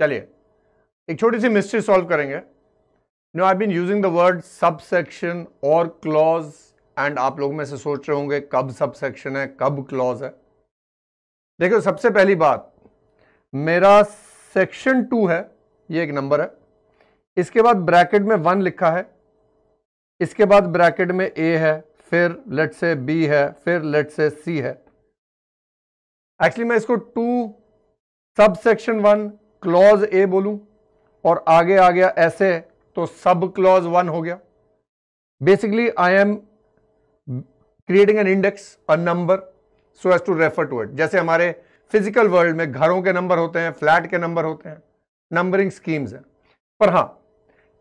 चलिए एक छोटी सी मिस्ट्री सॉल्व करेंगे no I been using the word sub section और क्लॉज एंड आप लोग में से सोच रहे होंगे कब सब सेक्शन है कब क्लॉज है देखो सबसे पहली बात मेरा सेक्शन टू है ये एक नंबर है इसके बाद ब्रैकेट में वन लिखा है इसके बाद ब्रैकेट में ए है फिर लेट से बी है फिर लेट से सी है एक्चुअली मैं इसको टू सब सेक्शन वन क्लॉज ए बोलूं और आगे आ गया ऐसे तो सब क्लॉज वन हो गया basically I am creating an index a number so as to refer to it जैसे हमारे फिजिकल वर्ल्ड में घरों के नंबर होते हैं फ्लैट के नंबर होते हैं नंबरिंग स्कीम्स हैं पर हाँ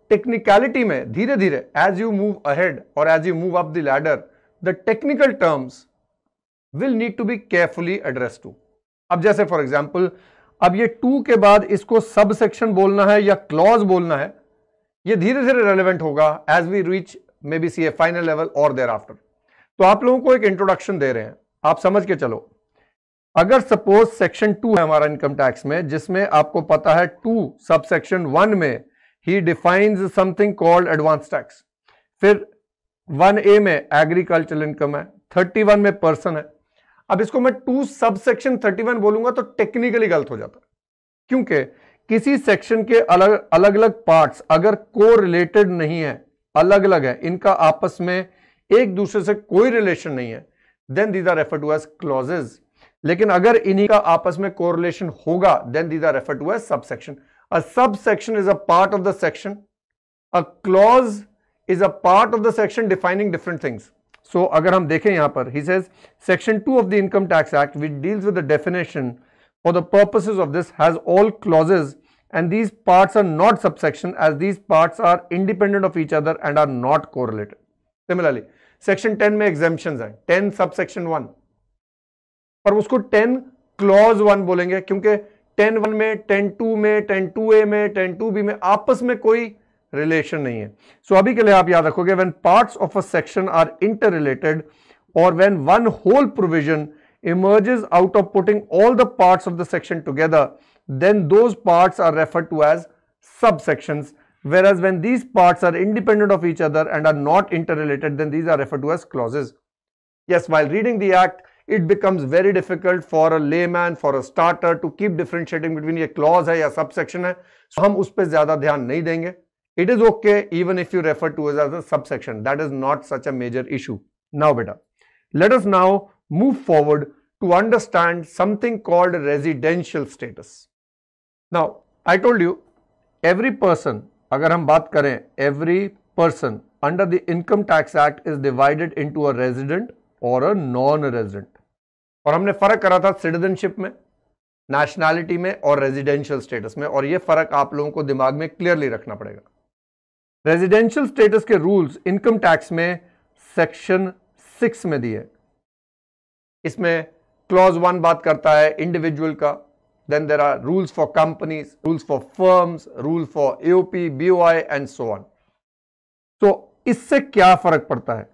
टेक्निकलिटी में धीरे धीरे एज यू मूव अहेड और as you move up the ladder the technical terms will need to be carefully address to अब जैसे फॉर एग्जाम्पल अब ये टू के बाद इसको सब सेक्शन बोलना है या क्लॉज बोलना है ये धीरे धीरे रेलिवेंट होगा as we reach maybe C A final level और देर आफ्टर तो आप लोगों को एक इंट्रोडक्शन दे रहे हैं आप समझ के चलो अगर सपोज सेक्शन टू है हमारा इनकम टैक्स में जिसमें आपको पता है टू सब सेक्शन वन में ही define something called advance tax फिर वन ए में एग्रीकल्चरल इनकम है थर्टी वन में पर्सन है अब इसको मैं to sub section thirty one बोलूंगा तो टेक्निकली गलत हो जाता क्योंकि किसी सेक्शन के अलग अलग अलग पार्ट्स अगर को रिलेटेड नहीं है अलग अलग है इनका आपस में एक दूसरे से कोई रिलेशन नहीं है then these are refer to as clauses लेकिन अगर इन्हीं का आपस में कोरिलेशन होगा then these are refer to as sub section sub section is a part of the section a clause is a part of the section defining different things so so, अगर हम देखें यहां पर ही says section two of the income tax act which deals with the definition for the purposes of this has all clauses and these parts are not subsection as these parts are independent of each other and are not correlated similarly section ten में exemption है 10 subsection 1 पर उसको 10 clause one बोलेंगे क्योंकि ten one में ten two में 10 2 ए में ten to be में आपस में कोई रिलेशन नहीं है सो so, अभी के लिए आप याद रखोगे when part of a section are inter related और when one whole provision emerges out of putting all the parts of the section together then those parts are refer to as sub section whereas when these part are independent of each other and are not inter related then these are refer to as clauses yes while reading the act it becomes very difficult for अ ले man for a starter to keep differentiating between ये clause है या sub section है सो so, हम उस पर ज्यादा ध्यान नहीं देंगे it is okay even if you refer to as sub section that is not such a major issue now बेटा let's now move forward to understand something called residential status now I told you every person अगर हम बात करें every person under the income tax act is divided into a resident और a non resident और हमने फर्क करा था सिटीजनशिप में नेशनैलिटी में और रेजिडेंशियल स्टेटस में और यह फर्क आप लोगों को दिमाग में क्लियरली रखना पड़ेगा रेजिडेंशियल स्टेटस के रूल्स इनकम टैक्स में सेक्शन सिक्स में दिए इसमें क्लॉज वन बात करता है इंडिविजुअल का then there are rules for companies rules for firms rule for AOP BOI and so on तो इससे क्या फर्क पड़ता है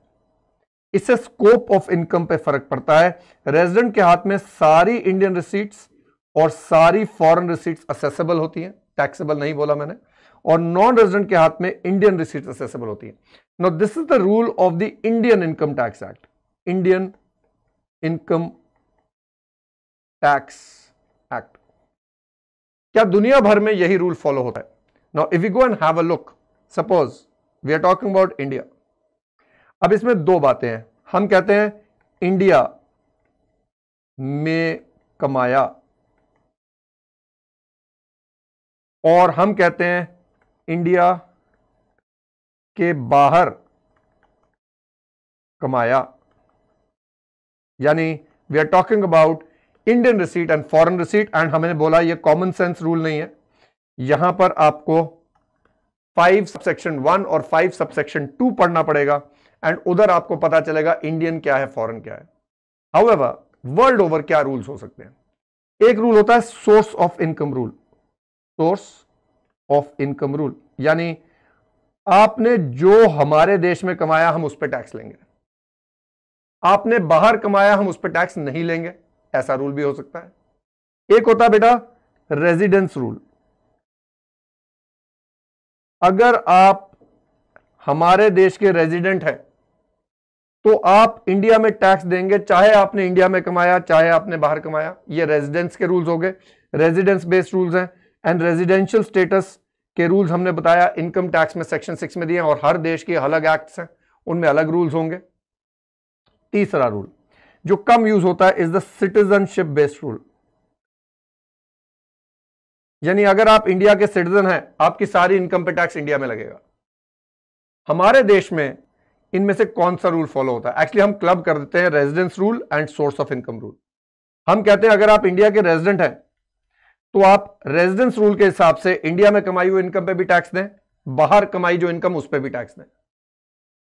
इससे स्कोप ऑफ इनकम पे फर्क पड़ता है रेजिडेंट के हाथ में सारी इंडियन रिसीट्स और सारी फॉरेन रिसीट्स असेसेबल होती हैं टैक्सेबल नहीं बोला मैंने और नॉन रेजिडेंट के हाथ में इंडियन रिसीट असेसेबल होती है no this is the rule of the Indian income tax act Indian income tax act क्या दुनिया भर में यही रूल फॉलो होता है no if you go and have a look suppose we are talking about India अब इसमें दो बातें हैं हम कहते हैं इंडिया में कमाया और हम कहते हैं इंडिया के बाहर कमाया यानी we are talking about Indian receipt and foreign receipt and हमने बोला ये कॉमन सेंस रूल नहीं है यहां पर आपको फाइव सबसेक्शन वन और फाइव सबसेक्शन टू पढ़ना पड़ेगा एंड उधर आपको पता चलेगा इंडियन क्या है फॉरेन क्या है हाउएवर वर्ल्ड ओवर क्या रूल्स हो सकते हैं एक रूल होता है source of income rule source of income rule यानी आपने जो हमारे देश में कमाया हम उस पर टैक्स लेंगे आपने बाहर कमाया हम उस पर टैक्स नहीं लेंगे ऐसा रूल भी हो सकता है एक होता बेटा रेजिडेंस रूल अगर आप हमारे देश के रेजिडेंट हैं तो आप इंडिया में टैक्स देंगे चाहे आपने इंडिया में कमाया चाहे आपने बाहर कमाया ये रेजिडेंस के रूल्स हो गए रेजिडेंस बेस्ड रूल्स हैं एंड रेजिडेंशियल स्टेटस के रूल्स हमने बताया इनकम टैक्स में सेक्शन सिक्स में दिए और हर देश के अलग एक्ट्स हैं उनमें अलग रूल्स होंगे तीसरा रूल जो कम यूज होता है is the citizenship based rule यानी अगर आप इंडिया के सिटीजन हैं आपकी सारी इनकम पे टैक्स इंडिया में लगेगा हमारे देश में इनमें से कौन सा रूल फॉलो होता है एक्चुअली हम क्लब कर देते हैं residence rule and source of income rule हम कहते हैं अगर आप इंडिया के रेजिडेंट हैं तो आप रेजिडेंस रूल के हिसाब से इंडिया में कमाई हुई इनकम पे भी टैक्स दें बाहर कमाई जो इनकम उस पर भी टैक्स दें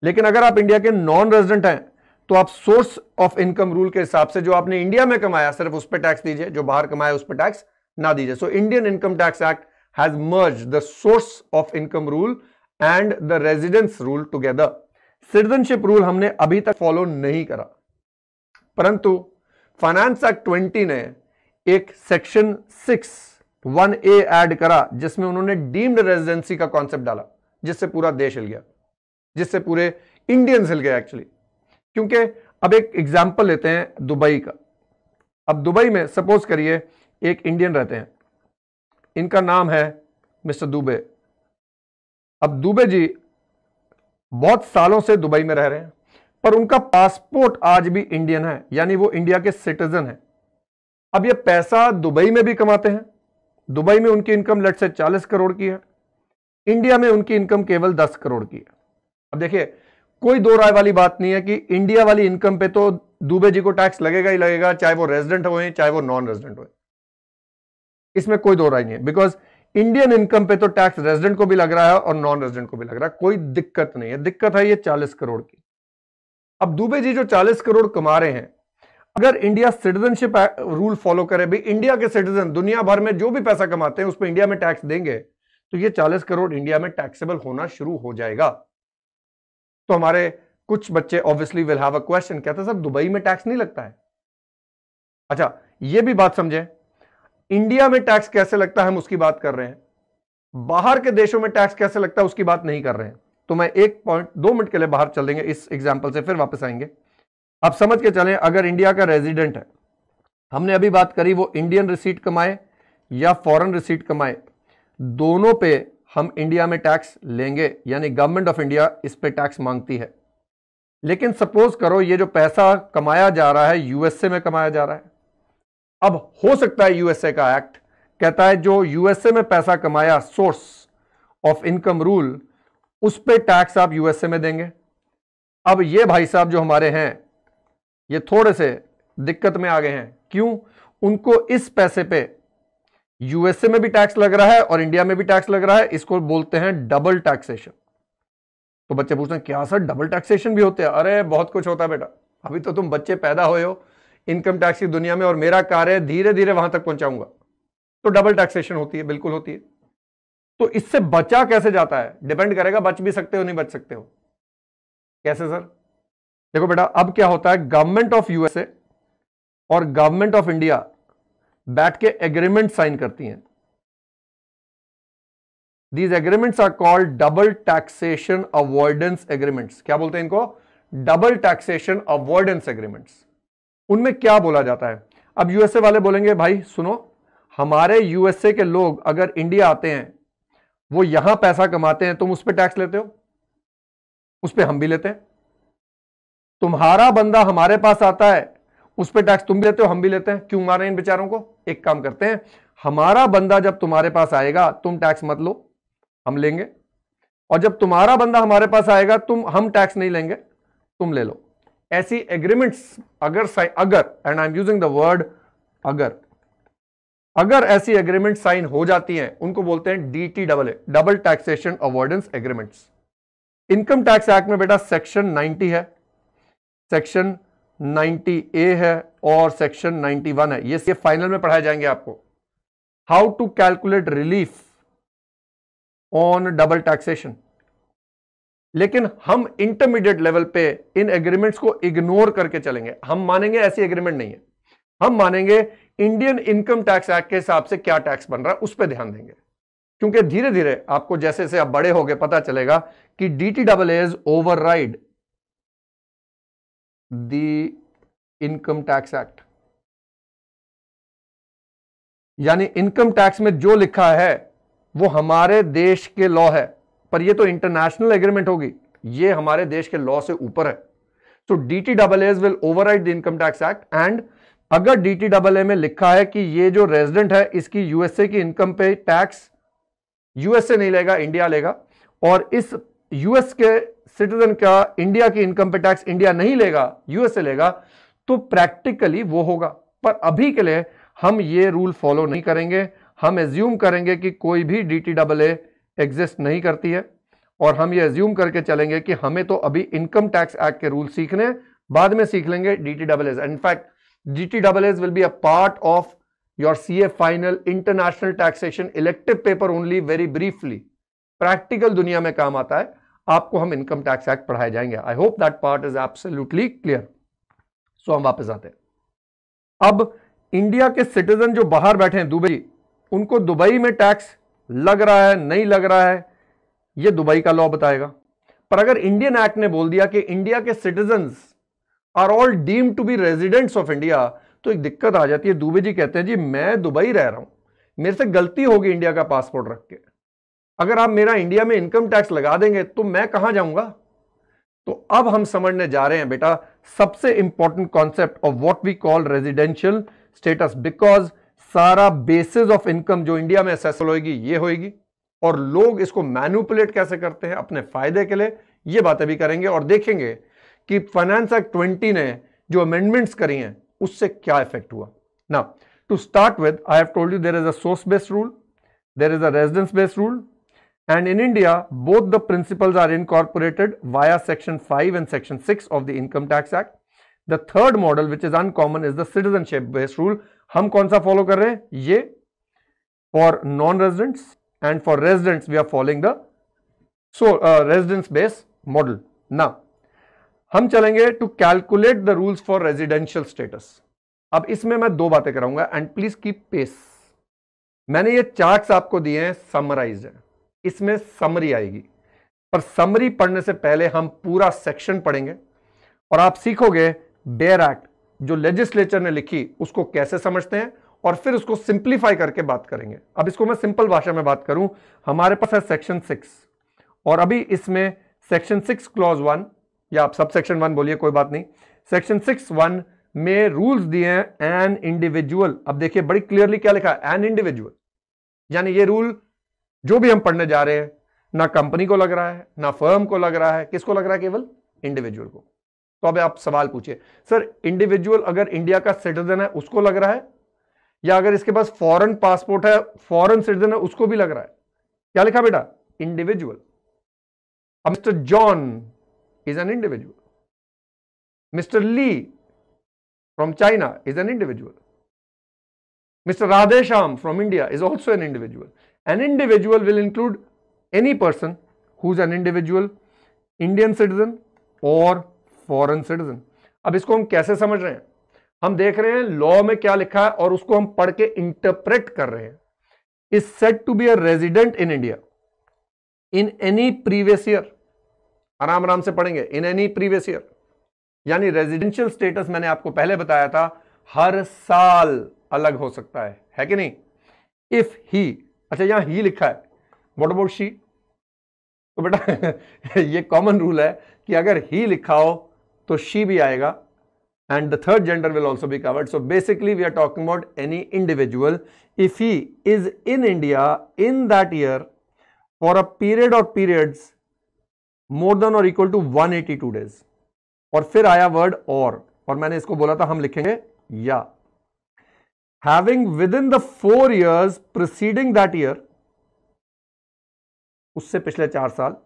लेकिन अगर आप इंडिया के नॉन रेजिडेंट हैं तो आप सोर्स ऑफ इनकम रूल के हिसाब से जो आपने इंडिया में कमाया सिर्फ उस पर टैक्स दीजिए जो बाहर कमाया उस पर टैक्स ना दीजिए so Indian income tax act has merge the source of income rule and the residence rule together citizenship rule हमने अभी तक फॉलो नहीं करा परंतु फाइनेंस एक्ट ट्वेंटी ने एक section six one A add करा जिसमें उन्होंने डीम्ड रेजिडेंसी का कॉन्सेप्ट डाला जिससे पूरा देश हिल गया जिससे पूरे इंडियन हिल गया एक्चुअली क्योंकि अब एक एग्जाम्पल लेते हैं दुबई का अब दुबई में सपोज करिए एक इंडियन रहते हैं इनका नाम है मिस्टर दुबे अब दुबे जी बहुत सालों से दुबई में रह रहे हैं पर उनका पासपोर्ट आज भी इंडियन है यानी वो इंडिया के सिटीजन है अब ये पैसा दुबई में भी कमाते हैं दुबई में उनकी इनकम लट से 40 करोड़ की है इंडिया में उनकी इनकम केवल 10 करोड़ की है अब देखिए कोई दो राय वाली बात नहीं है कि इंडिया वाली इनकम पे तो दुबे जी को टैक्स लगेगा ही लगेगा चाहे वो रेजिडेंट हो चाहे वो नॉन रेजिडेंट हो इसमें कोई दो राय नहीं है बिकॉज इंडियन इनकम पे तो टैक्स रेजिडेंट को भी लग रहा है और नॉन रेजिडेंट को भी लग रहा है कोई दिक्कत नहीं है दिक्कत है ये चालीस करोड़ की अब दुबे जी जो चालीस करोड़ कमा रहे हैं अगर इंडिया सिटीजनशिप रूल फॉलो करे भी इंडिया के सिटीजन दुनिया भर में जो भी पैसा कमाते हैं उस पर इंडिया में टैक्स देंगे तो ये 40 करोड़ इंडिया में टैक्सेबल होना शुरू हो जाएगा तो हमारे कुछ बच्चे obviously will have a question कहते सर दुबई में टैक्स नहीं लगता है अच्छा ये भी बात समझे इंडिया में टैक्स कैसे लगता है हम उसकी बात कर रहे हैं बाहर के देशों में टैक्स कैसे लगता है उसकी बात नहीं कर रहे हैं तो मैं एक पॉइंट दो मिनट के लिए बाहर चल देंगे इस एग्जाम्पल से फिर वापस आएंगे अब समझ के चलें अगर इंडिया का रेजिडेंट है हमने अभी बात करी वो इंडियन रिसीट कमाए या फॉरेन रिसीट कमाए दोनों पे हम इंडिया में टैक्स लेंगे यानी गवर्नमेंट ऑफ इंडिया इस पे टैक्स मांगती है लेकिन सपोज करो ये जो पैसा कमाया जा रहा है यूएसए में कमाया जा रहा है अब हो सकता है यूएसए का एक्ट कहता है जो यूएसए में पैसा कमाया सोर्स ऑफ इनकम रूल उस पर टैक्स आप यूएसए में देंगे अब ये भाई साहब जो हमारे हैं ये थोड़े से दिक्कत में आ गए हैं क्यों उनको इस पैसे पे यूएसए में भी टैक्स लग रहा है और इंडिया में भी टैक्स लग रहा है इसको बोलते हैं डबल टैक्सेशन तो बच्चे पूछते हैं क्या सर डबल टैक्सेशन भी होते हैं अरे बहुत कुछ होता है बेटा अभी तो तुम बच्चे पैदा हुए हो इनकम टैक्स की दुनिया में और मेरा कार्य धीरे धीरे वहां तक पहुंचाऊंगा तो डबल टैक्सेशन होती है बिल्कुल होती है तो इससे बचा कैसे जाता है डिपेंड करेगा बच भी सकते हो नहीं बच सकते हो कैसे सर देखो बेटा अब क्या होता है गवर्नमेंट ऑफ यूएसए और गवर्नमेंट ऑफ इंडिया बैठ के एग्रीमेंट साइन करती हैं these agreements are called double taxation avoidance agreements क्या बोलते हैं इनको डबल टैक्सेशन अवॉइडेंस एग्रीमेंट्स उनमें क्या बोला जाता है अब यूएसए वाले बोलेंगे भाई सुनो हमारे यूएसए के लोग अगर इंडिया आते हैं वो यहां पैसा कमाते हैं तुम उस पर टैक्स लेते हो उस पर हम भी लेते हैं तुम्हारा बंदा हमारे पास आता है उस पर टैक्स तुम भी लेते हो हम भी लेते हैं क्यों मारे इन बेचारों को एक काम करते हैं हमारा बंदा जब तुम्हारे पास आएगा तुम टैक्स मत लो हम लेंगे और जब तुम्हारा बंदा हमारे पास आएगा तुम हम टैक्स नहीं लेंगे तुम ले लो ऐसी एग्रीमेंट्स अगर अगर and I am using the word अगर अगर ऐसी एग्रीमेंट साइन हो जाती हैं उनको बोलते हैं D T double double taxation avoidance agreements income tax act में बेटा सेक्शन 90 है सेक्शन 90 ए है और सेक्शन 91 है ये फाइनल में पढ़ाए जाएंगे आपको how to calculate relief on double taxation लेकिन हम इंटरमीडिएट लेवल पे इन एग्रीमेंट्स को इग्नोर करके चलेंगे हम मानेंगे ऐसी एग्रीमेंट नहीं है हम मानेंगे इंडियन इनकम टैक्स एक्ट के हिसाब से क्या टैक्स बन रहा है उस पर ध्यान देंगे क्योंकि धीरे धीरे आपको जैसे जैसे आप बड़े हो गए पता चलेगा कि D T double A's override the income tax act यानी इनकम टैक्स में जो लिखा है वो हमारे देश के लॉ है पर ये तो इंटरनेशनल एग्रीमेंट होगी ये हमारे देश के लॉ से ऊपर है तो D T double A's will override the income tax act and अगर डी टी डबल ए में लिखा है कि ये जो रेजिडेंट है इसकी यूएसए की इनकम पे टैक्स यूएसए नहीं लेगा इंडिया लेगा और इस यूएस के सिटीजन का इंडिया की इनकम पे टैक्स इंडिया नहीं लेगा यूएसए लेगा तो प्रैक्टिकली वो होगा पर अभी के लिए हम ये रूल फॉलो नहीं करेंगे हम एज्यूम करेंगे कि कोई भी D T double A exist नहीं करती है और हम ये एज्यूम करके चलेंगे कि हमें तो अभी इनकम टैक्स एक्ट के रूल सीखने बाद में सीख लेंगे D T double A's in fact D T double A's will be a part of your C A final international taxation elective paper only very briefly practical दुनिया में काम आता है आपको हम इनकम टैक्स एक्ट पढ़ाए जाएंगे I hope that part is absolutely clear so हम वापस आते हैं अब इंडिया के सिटीजन जो बाहर बैठे हैं दुबई उनको दुबई में टैक्स लग रहा है नहीं लग रहा है ये दुबई का लॉ बताएगा पर अगर इंडियन एक्ट ने बोल दिया कि इंडिया के citizen are all deem to be residents of India तो एक दिक्कत आ जाती है दुबे जी कहते हैं जी मैं दुबई रह रहा हूं मेरे से गलती होगी इंडिया का पासपोर्ट रख के अगर आप मेरा इंडिया में इनकम टैक्स लगा देंगे तो मैं कहां जाऊंगा तो अब हम समझने जा रहे हैं बेटा सबसे important concept of what we call residential status because सारा बेसिस ऑफ इनकम जो इंडिया में असेसल होगी ये होगी और लोग इसको मैनुपुलेट कैसे करते हैं अपने फायदे के लिए ये बातें भी करेंगे और देखेंगे कि फाइनेंस एक्ट ट्वेंटी ने जो अमेंडमेंट्स करी हैं उससे क्या इफेक्ट हुआ ना to start with I have told you there is a source based rule there is a residence based rule And in India, both the principles are incorporated via Section 5 and Section 6 of the Income Tax Act. The third model, which is uncommon, is the citizenship based rule. hum kaun sa follow kar rahe hain ye for non residents and for residents we are following the so uh, residence based model now हम चलेंगे to calculate the rules for residential status अब इसमें मैं दो बातें कराऊंगा and please keep pace मैंने ये चार्ट्स आपको दिए हैं समराइज हैं इसमें समरी आएगी पर समरी पढ़ने से पहले हम पूरा सेक्शन पढ़ेंगे और आप सीखोगे बेयर एक्ट जो लेजिस्लेचर ने लिखी उसको कैसे समझते हैं और फिर उसको सिंप्लीफाई करके बात करेंगे अब इसको मैं सिंपल भाषा में बात करूं हमारे पास है सेक्शन सिक्स और अभी इसमें सेक्शन सिक्स क्लॉज वन या आप सब सेक्शन वन बोलिए कोई बात नहीं सेक्शन सिक्स वन में रूल्स दिए हैं एन इंडिविजुअल अब देखिए बड़ी क्लियरली क्या लिखा है एन इंडिविजुअल यानी ये रूल जो भी हम पढ़ने जा रहे हैं ना कंपनी को लग रहा है ना फर्म को लग रहा है किसको लग रहा है केवल इंडिविजुअल को तो अब आप सवाल पूछिए सर इंडिविजुअल अगर इंडिया का सिटीजन है उसको लग रहा है या अगर इसके पास फॉरेन पासपोर्ट है फॉरेन सिटीजन है उसको भी लग रहा है क्या लिखा बेटा इंडिविजुअल अब mister John is an individual mister Lee from China is an individual mister Radheshyam from India is also an individual an individual will include any person who's an individual indian citizen or foreign citizen अब इसको हम कैसे समझ रहे हैं हम देख रहे हैं लॉ में क्या लिखा है और उसको हम पढ़ के इंटरप्रेट कर रहे हैं is set to be a resident in India in any previous year आराम आराम से पढ़ेंगे इन एनी प्रीवियस ईयर यानी रेजिडेंशियल स्टेटस मैंने आपको पहले बताया था हर साल अलग हो सकता है है कि नहीं इफ ही अच्छा यहाँ ही लिखा है वॉट अबाउट शी तो बेटा ये कॉमन रूल है कि अगर ही लिखा हो तो शी भी आएगा and the third gender will also be covered so basically we are talking about any individual if he is in India in that year for a period of periods more than और equal to one eighty two days और फिर आया word और और मैंने इसको बोला था हम लिखेंगे या having within the four years preceding that year उससे पिछले चार साल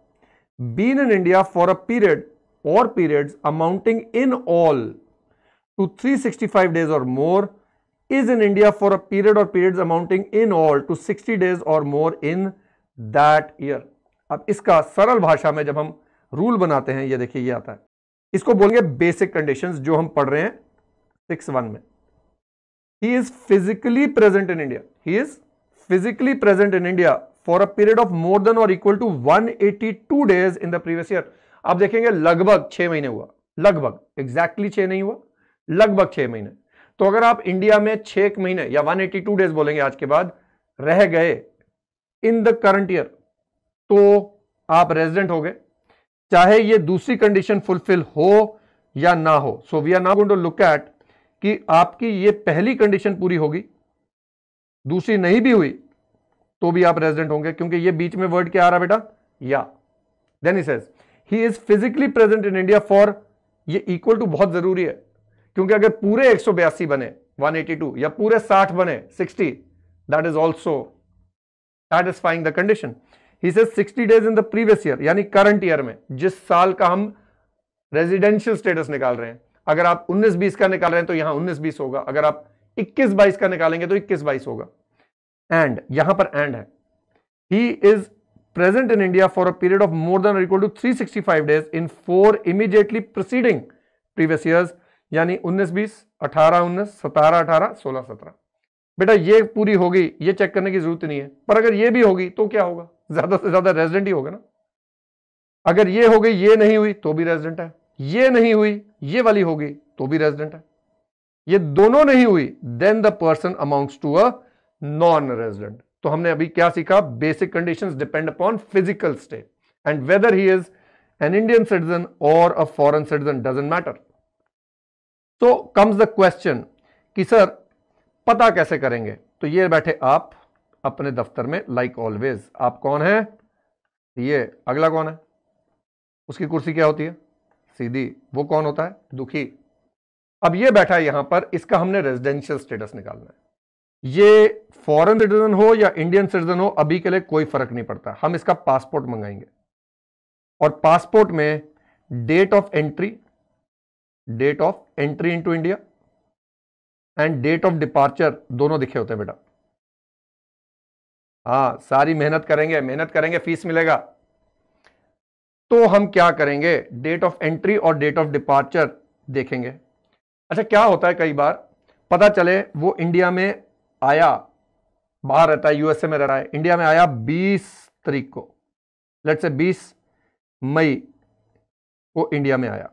been in India for a period और period amounting in all to three sixty five days और more is in India for a period और period amounting in all to sixty days और more in that year अब इसका सरल भाषा में जब हम रूल बनाते हैं यह देखिए ये आता है इसको बोलेंगे बेसिक कंडीशन जो हम पढ़ रहे हैं सिक्स वन में he is physically present in India. He is physically present in India for a period of more than or equal to 182 days in the previous year. आप देखेंगे लगभग छह महीने हुआ लगभग एग्जैक्टली exactly छह नहीं हुआ लगभग छह महीने तो अगर आप इंडिया में छह महीने या 182 डेज बोलेंगे आज के बाद रह गए इन द करंट ईयर तो आप रेजिडेंट हो गए चाहे ये दूसरी कंडीशन फुलफिल हो या ना हो so we are not going to look at कि आपकी ये पहली कंडीशन पूरी होगी दूसरी नहीं भी हुई तो भी आप रेजिडेंट होंगे क्योंकि ये बीच में वर्ड क्या आ रहा बेटा या then he says he is physically present in India for ये इक्वल टू बहुत जरूरी है क्योंकि अगर पूरे एक बने 182 या पूरे 60 बने 60 that is also satisfying the condition he says 60 days in the previous year यानी करंट ईयर में जिस साल का हम रेजिडेंशियल स्टेटस निकाल रहे हैं अगर आप 19 बीस का निकाल रहे हैं तो यहां 19 बीस होगा अगर आप 21 बाईस का निकालेंगे तो 21 बाईस होगा एंड यहां पर एंड है he is present in India for a period of more than equal to 365 days in four immediately proceeding previous year यानी 19 20 18 19 17 18 16 17 बेटा ये पूरी होगी ये चेक करने की जरूरत नहीं है पर अगर ये भी होगी तो क्या होगा ज्यादा से ज्यादा रेजिडेंट ही होगा ना अगर ये हो गई ये नहीं हुई तो भी रेजिडेंट है ये नहीं हुई ये वाली होगी तो भी रेजिडेंट है ये दोनों नहीं हुई then the person amounts to a non resident तो हमने अभी क्या सीखा basic condition depend upon physical stay and whether he is an Indian citizen और a foreign citizen doesn't matter तो कम्स द क्वेश्चन कि सर पता कैसे करेंगे तो ये बैठे आप अपने दफ्तर में लाइक like ऑलवेज आप कौन है ये अगला कौन है उसकी कुर्सी क्या होती है सीधी वो कौन होता है दुखी अब ये बैठा है यहां पर इसका हमने रेजिडेंशियल स्टेटस निकालना है ये फॉरेन सिटीजन हो या इंडियन सिटीजन हो अभी के लिए कोई फर्क नहीं पड़ता हम इसका पासपोर्ट मंगाएंगे और पासपोर्ट में date of entry date of entry into India and date of departure दोनों दिखे होते हैं बेटा हाँ सारी मेहनत करेंगे मेहनत करेंगे फीस मिलेगा तो हम क्या करेंगे डेट ऑफ एंट्री और डेट ऑफ डिपार्चर देखेंगे अच्छा क्या होता है कई बार पता चले वो इंडिया में आया बाहर रहता है यूएसए में रह रहा है इंडिया में आया 20 तरीक को लेट से 20 मई को इंडिया में आया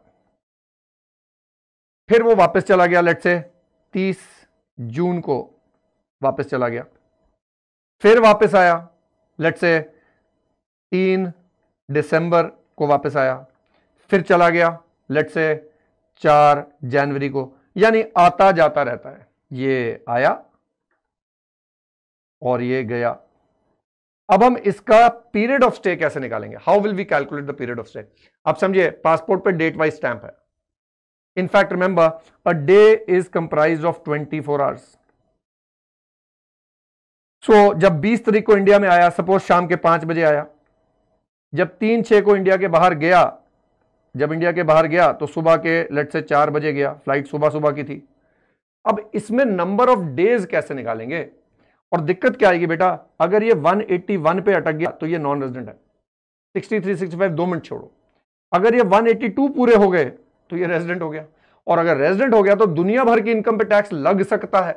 फिर वो वापस चला गया लेट से 30 जून को वापस चला गया फिर वापस आया लेट से 3 दिसंबर को वापस आया फिर चला गया लेट से चार जनवरी को यानी आता जाता रहता है ये आया और ये गया अब हम इसका पीरियड ऑफ स्टे कैसे निकालेंगे how will we calculate the period of stay आप समझिए पासपोर्ट पे डेट वाइज स्टैंप है in fact remember a day is comprise of 24 four hours so जब 20 तारीख को इंडिया में आया सपोज शाम के पांच बजे आया जब तीन छः को इंडिया के बाहर गया जब इंडिया के बाहर गया तो सुबह के लट से चार बजे गया फ्लाइट सुबह सुबह की थी अब इसमें नंबर ऑफ डेज कैसे निकालेंगे और दिक्कत क्या आएगी बेटा अगर ये 181 पे अटक गया तो ये नॉन रेजिडेंट है 63, 65 दो मिनट छोड़ो अगर ये 182 पूरे हो गए तो ये रेजिडेंट हो गया और अगर रेजिडेंट हो गया तो दुनिया भर की इनकम पे टैक्स लग सकता है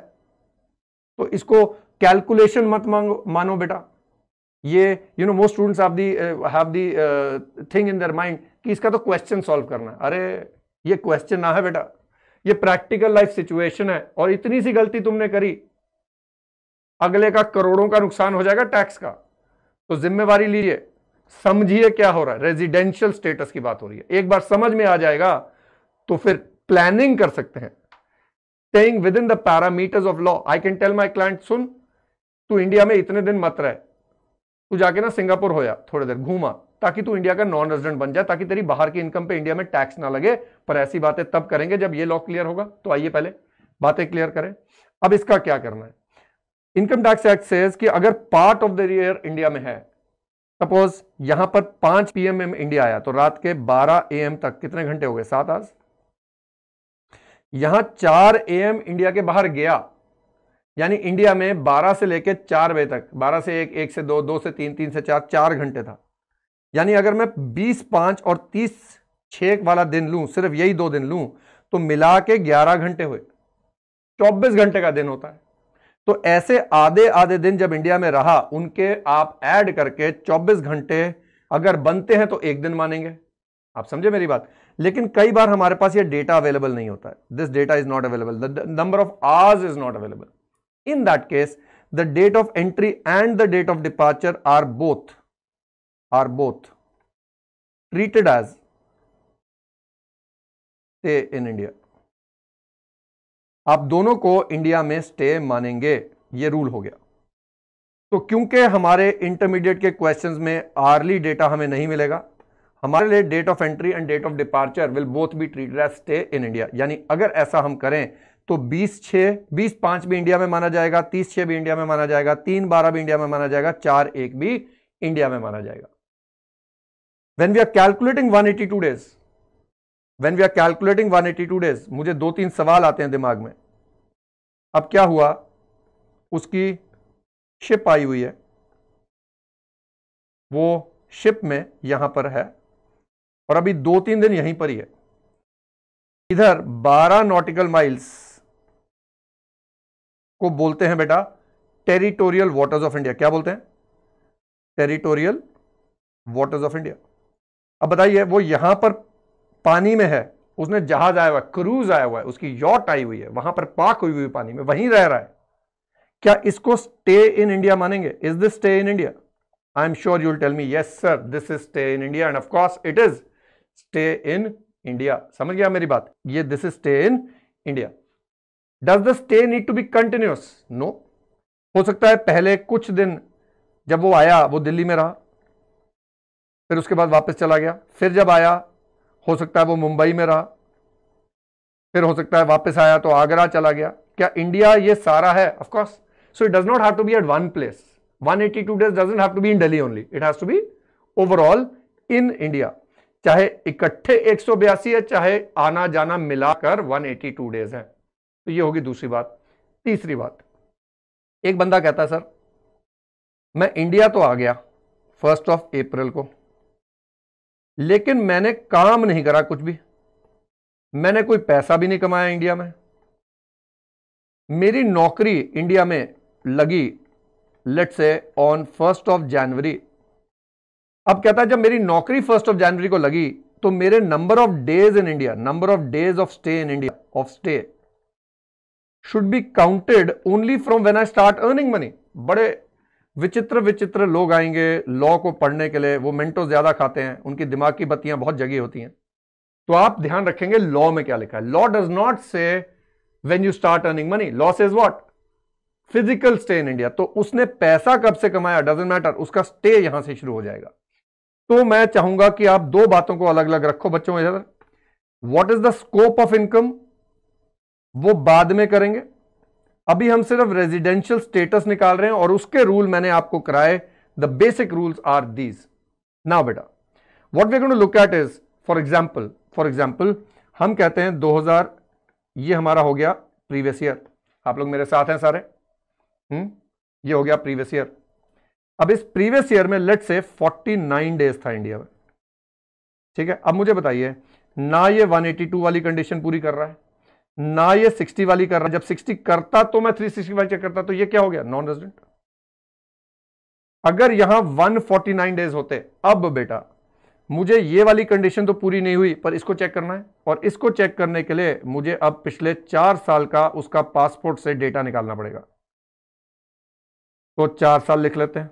तो इसको कैलकुलेशन मत मांगो मानो बेटा ये you know most students have the have the thing in their mind कि इसका तो क्वेश्चन सॉल्व करना है अरे ये क्वेश्चन ना है बेटा ये प्रैक्टिकल लाइफ सिचुएशन है और इतनी सी गलती तुमने करी अगले का करोड़ों का नुकसान हो जाएगा टैक्स का तो जिम्मेवारी लीजिए समझिए क्या हो रहा है रेजिडेंशियल स्टेटस की बात हो रही है एक बार समझ में आ जाएगा तो फिर प्लानिंग कर सकते हैं staying within the parameters of law I can tell my client सुन तू इंडिया में इतने दिन मत रहे तू जाके ना सिंगापुर होया थोड़ी देर घूमा ताकि तू इंडिया का नॉन रेजिडेंट बन जाए ताकि तेरी बाहर की इनकम पे इंडिया में टैक्स ना लगे पर ऐसी बातें तब करेंगे जब ये लॉ क्लियर होगा तो आइए पहले बातें क्लियर करें अब इसका क्या करना है इनकम टैक्स एक्ट सेज कि अगर part of the year India में है सपोज यहां पर पांच पीएम में इंडिया आया तो रात के बारह एएम तक कितने घंटे हो गए सात आज यहां चार एएम इंडिया के बाहर गया यानी इंडिया में 12 से लेकर चार बजे तक 12 से एक एक से दो दो से तीन तीन से चार चार घंटे था यानी अगर मैं 20 पाँच और 30 छः वाला दिन लूँ सिर्फ यही दो दिन लूँ तो मिला के ग्यारह घंटे हुए चौबीस घंटे का दिन होता है तो ऐसे आधे आधे दिन जब इंडिया में रहा उनके आप ऐड करके 24 घंटे अगर बनते हैं तो एक दिन मानेंगे आप समझे मेरी बात लेकिन कई बार हमारे पास ये डेटा अवेलेबल नहीं होता है this data is not available the number of hours is not available In that case, the date of entry and the date of departure are both, are both treated as stay in India आप दोनों को India में stay मानेंगे ये rule हो गया तो क्योंकि हमारे इंटरमीडिएट के क्वेश्चंस में आर्ली डेटा हमें नहीं मिलेगा हमारे लिए date of entry and date of departure will both be treated as stay in India यानी अगर ऐसा हम करें तो बीस छः बीस पाँच भी इंडिया में माना जाएगा तीस छः भी इंडिया में माना जाएगा तीन बारह भी इंडिया में माना जाएगा चार एक भी इंडिया में माना जाएगा when we are calculating 182 days when we are calculating 182 days मुझे दो तीन सवाल आते हैं दिमाग में अब क्या हुआ उसकी शिप आई हुई है वो शिप में यहां पर है और अभी दो तीन दिन यहीं पर ही है इधर 12 नॉटिकल माइल्स को बोलते हैं बेटा टेरिटोरियल वाटर्स ऑफ इंडिया क्या बोलते हैं टेरिटोरियल वाटर्स ऑफ इंडिया अब बताइए वो यहां पर पानी में है उसने जहाज आया हुआ है क्रूज आया हुआ है उसकी यॉट आई हुई है वहां पर पाक हुई हुई पानी में वहीं रह रहा है क्या इसको स्टे इन इंडिया मानेंगे is this stay in India I am sure you'll tell me yes sir this is stay in India and of course it is stay in India समझ गया मेरी बात ये this is stay in India does the stay need to be continuous no हो सकता है पहले कुछ दिन जब वो आया वो दिल्ली में रहा फिर उसके बाद वापस चला गया फिर जब आया हो सकता है वो मुंबई में रहा फिर हो सकता है वापस आया तो आगरा चला गया क्या इंडिया ये सारा है of course so it does not have to be at one place 182 days have to be in daily only it has to be overall in India चाहे इकट्ठे एक है चाहे आना जाना मिलाकर 182 डेज है तो ये होगी दूसरी बात तीसरी बात एक बंदा कहता है सर मैं इंडिया तो आ गया फर्स्ट ऑफ अप्रैल को लेकिन मैंने काम नहीं करा कुछ भी मैंने कोई पैसा भी नहीं कमाया इंडिया में मेरी नौकरी इंडिया में लगी लेट से ऑन फर्स्ट ऑफ जनवरी अब कहता है जब मेरी नौकरी फर्स्ट ऑफ जनवरी को लगी तो मेरे number of days in India number of days of stay in India of stay should be counted only from when I start earning money बड़े विचित्र विचित्र लोग आएंगे लॉ को पढ़ने के लिए वो मिनटो ज्यादा खाते हैं उनकी दिमाग की बत्तियां बहुत जगी होती हैं तो आप ध्यान रखेंगे लॉ में क्या लिखा है law does not say when you start earning money law's is what physical stay in India तो उसने पैसा कब से कमाया डजेंट मैटर उसका स्टे यहां से शुरू हो जाएगा तो मैं चाहूंगा कि आप दो बातों को अलग अलग रखो बच्चों इधर what is the scope of income वो बाद में करेंगे अभी हम सिर्फ रेजिडेंशियल स्टेटस निकाल रहे हैं और उसके रूल मैंने आपको कराए the basic rules are these ना बेटा what we going to look at is for example for example हम कहते हैं 2000 ये हमारा हो गया प्रीवियस ईयर आप लोग मेरे साथ हैं सारे हुँ? हम्म, ये हो गया प्रीवियस ईयर अब इस प्रीवियस ईयर में लेट से 49 डेज था इंडिया में ठीक है अब मुझे बताइए ना ये 182 वाली कंडीशन पूरी कर रहा है ना ये 60 वाली कर रहा जब 60 करता तो मैं 360 वाली चेक करता तो ये क्या हो गया नॉन रेजिडेंट अगर यहां 149 डेज होते अब बेटा मुझे ये वाली कंडीशन तो पूरी नहीं हुई पर इसको चेक करना है और इसको चेक करने के लिए मुझे अब पिछले चार साल का उसका पासपोर्ट से डेटा निकालना पड़ेगा तो चार साल लिख लेते हैं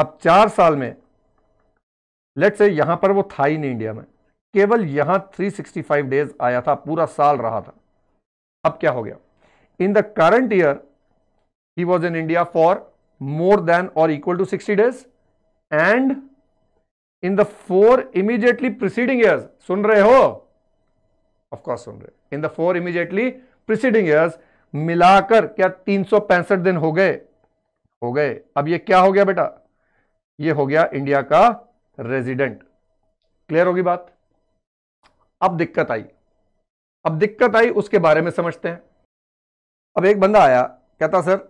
अब चार साल में लेट से यहां पर वो था ही नहीं इंडिया में केवल यहां 365 डेज आया था पूरा साल रहा था अब क्या हो गया in the current year he was in India for more than और equal to 60 days and in the four immediately preceding year सुन रहे हो ऑफ कोर्स सुन रहे in the four immediately preceding year मिलाकर क्या तीन दिन हो गए हो गए अब ये क्या हो गया बेटा ये हो गया इंडिया का रेजिडेंट क्लियर होगी बात अब दिक्कत आई अब दिक्कत आई उसके बारे में समझते हैं अब एक बंदा आया कहता सर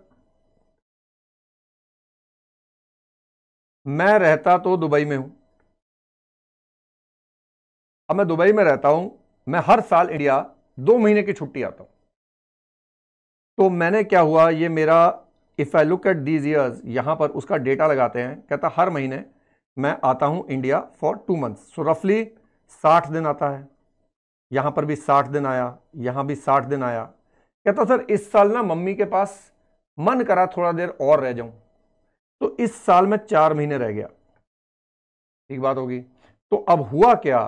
मैं रहता तो दुबई में हूं अब मैं दुबई में रहता हूं मैं हर साल इंडिया दो महीने की छुट्टी आता हूं तो मैंने क्या हुआ ये मेरा if I look at these years यहां पर उसका डेटा लगाते हैं कहता हर महीने मैं आता हूं India for two months so रफली साठ दिन आता है यहाँ पर भी साठ दिन आया यहाँ भी साठ दिन आया कहता सर इस साल ना मम्मी के पास मन करा थोड़ा देर और रह जाऊं तो इस साल में चार महीने रह गया ठीक बात होगी तो अब हुआ क्या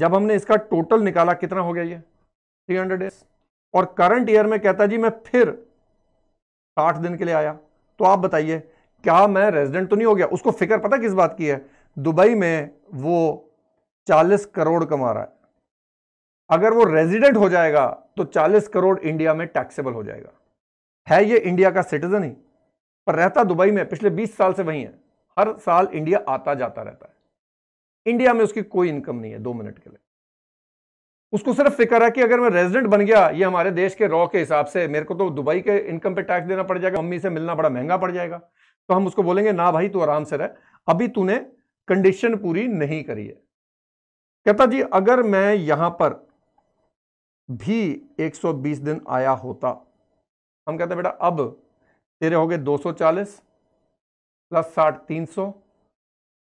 जब हमने इसका टोटल निकाला कितना हो गया ये थ्री हंड्रेड डेज और करंट ईयर में कहता जी मैं फिर साठ दिन के लिए आया तो आप बताइए क्या मैं रेजिडेंट तो नहीं हो गया उसको फिक्र पता किस बात की है दुबई में वो चालीस करोड़ कमा रहा है अगर वो रेजिडेंट हो जाएगा तो 40 करोड़ इंडिया में टैक्सेबल हो जाएगा है ये इंडिया का सिटीजन ही पर रहता दुबई में पिछले 20 साल से वहीं है हर साल इंडिया आता जाता रहता है इंडिया में उसकी कोई इनकम नहीं है दो मिनट के लिए उसको सिर्फ फिक्र है कि अगर मैं रेजिडेंट बन गया ये हमारे देश के रॉ के हिसाब से मेरे को तो दुबई के इनकम पे टैक्स देना पड़ जाएगा मम्मी से मिलना बड़ा महंगा पड़ जाएगा तो हम उसको बोलेंगे ना भाई तू आराम से रह अभी तूने कंडीशन पूरी नहीं करी है कहता जी अगर मैं यहां पर भी 120 दिन आया होता हम कहते हैं बेटा अब तेरे हो गए 240 प्लस साठ तीन सौ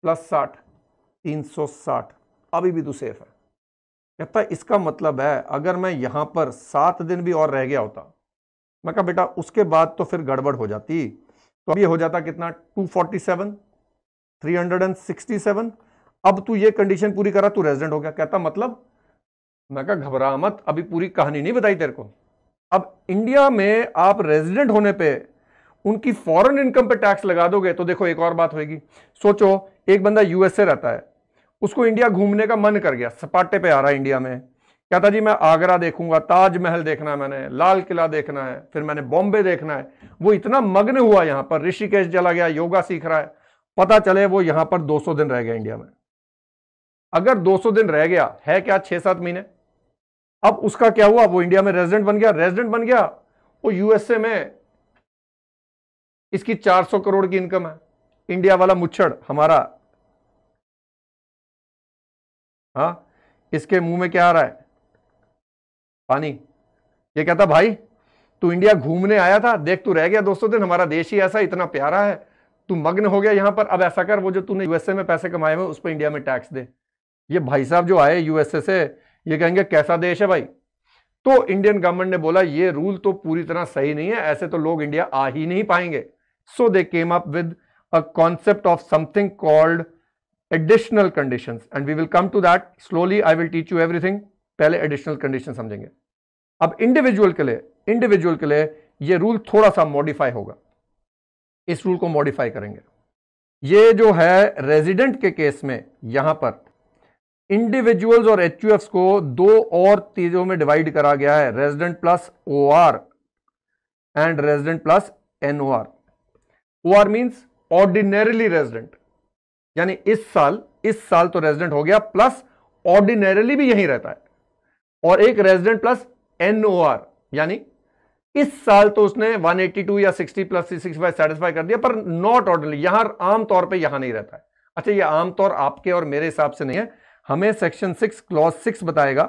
प्लस साठ तीन सौ साठ अभी भी तू सेफ है कहता इसका मतलब है अगर मैं यहां पर सात दिन भी और रह गया होता मैं कहा बेटा उसके बाद तो फिर गड़बड़ हो जाती तो अब ये हो जाता कितना 247 367 अब तू ये कंडीशन पूरी करा तू रेजिडेंट हो गया कहता मतलब मैं कहा घबरा मत अभी पूरी कहानी नहीं बताई तेरे को अब इंडिया में आप रेजिडेंट होने पे उनकी फॉरेन इनकम पे टैक्स लगा दोगे तो देखो एक और बात होगी सोचो एक बंदा यूएसए रहता है उसको इंडिया घूमने का मन कर गया सपाटे पे आ रहा है इंडिया में कहता जी मैं आगरा देखूंगा ताजमहल देखना है मैंने लाल किला देखना है फिर मैंने बॉम्बे देखना है वो इतना मग्न हुआ यहां पर ऋषिकेश चला गया योगा सीख रहा है पता चले वो यहाँ पर 200 दिन रह गया इंडिया में अगर 200 दिन रह गया है क्या छह सात महीने अब उसका क्या हुआ वो इंडिया में रेजिडेंट बन गया रेजिडेंट बन गया वो यूएसए में इसकी 400 करोड़ की इनकम है इंडिया वाला मुच्छड़ हमारा हा इसके मुंह में क्या आ रहा है पानी ये कहता भाई तू इंडिया घूमने आया था देख तू रह गया दोस्तों दिन हमारा देश ही ऐसा इतना प्यारा है तू मग्न हो गया यहां पर अब ऐसा कर वो जो तूने यूएसए में पैसे कमाए हुए उस पर इंडिया में टैक्स दे ये भाई साहब जो आए यूएसए से ये कहेंगे कैसा देश है भाई तो इंडियन गवर्नमेंट ने बोला ये रूल तो पूरी तरह सही नहीं है ऐसे तो लोग इंडिया आ ही नहीं पाएंगे so they came up with a concept of something called additional condition and we will come to that slowly I will teach you everything पहले एडिशनल कंडीशन समझेंगे अब इंडिविजुअल के लिए इंडिविजुअल के लिए ये रूल थोड़ा सा मॉडिफाई होगा इस रूल को मॉडिफाई करेंगे ये जो है रेजिडेंट के केस में यहां पर इंडिविजुअल्स और एच को दो और चीजों में डिवाइड करा गया है resident plus O and resident plus N O R O R means ordinarily resident यानी इस साल इस साल तो रेजिडेंट हो गया प्लस ऑर्डिनेरली भी यही रहता है और एक resident plus N O R यानी इस साल तो उसने 182 या 60 प्लस 365 सेटिस्फाई कर दिया पर नॉट ऑर्डरली यहां आमतौर पर यहां नहीं रहता है अच्छा ये आमतौर आपके और मेरे हिसाब से नहीं है हमें सेक्शन सिक्स क्लॉज सिक्स बताएगा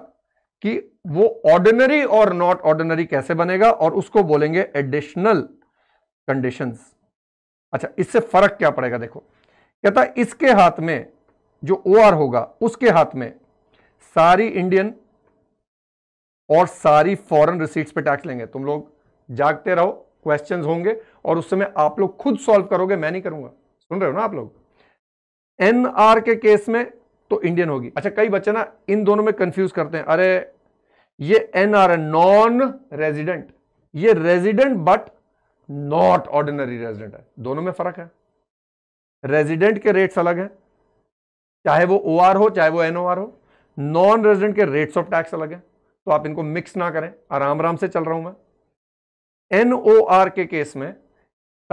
कि वो ऑर्डिनरी और नॉट ऑर्डिनरी कैसे बनेगा और उसको बोलेंगे एडिशनल कंडीशन अच्छा इससे फर्क क्या पड़ेगा देखो कहता इसके हाथ में जो ओ आर होगा उसके हाथ में सारी इंडियन और सारी फॉरेन रिसीट्स पे टैक्स लेंगे तुम लोग जागते रहो क्वेश्चंस होंगे और उस समय आप लोग खुद सॉल्व करोगे मैं नहीं करूंगा सुन रहे हो ना आप लोग एनआर के केस में तो इंडियन होगी अच्छा कई बच्चे ना इन दोनों में कंफ्यूज करते हैं अरे ये एन आर नॉन रेजिडेंट ये resident but not ordinary resident है दोनों में फर्क है रेजिडेंट के रेट्स अलग हैं चाहे वो ओ आर हो चाहे वो एन ओ आर हो नॉन रेजिडेंट के रेट्स ऑफ टैक्स अलग हैं तो आप इनको मिक्स ना करें आराम आराम से चल रहा हूं मैं एन ओ आर के केस में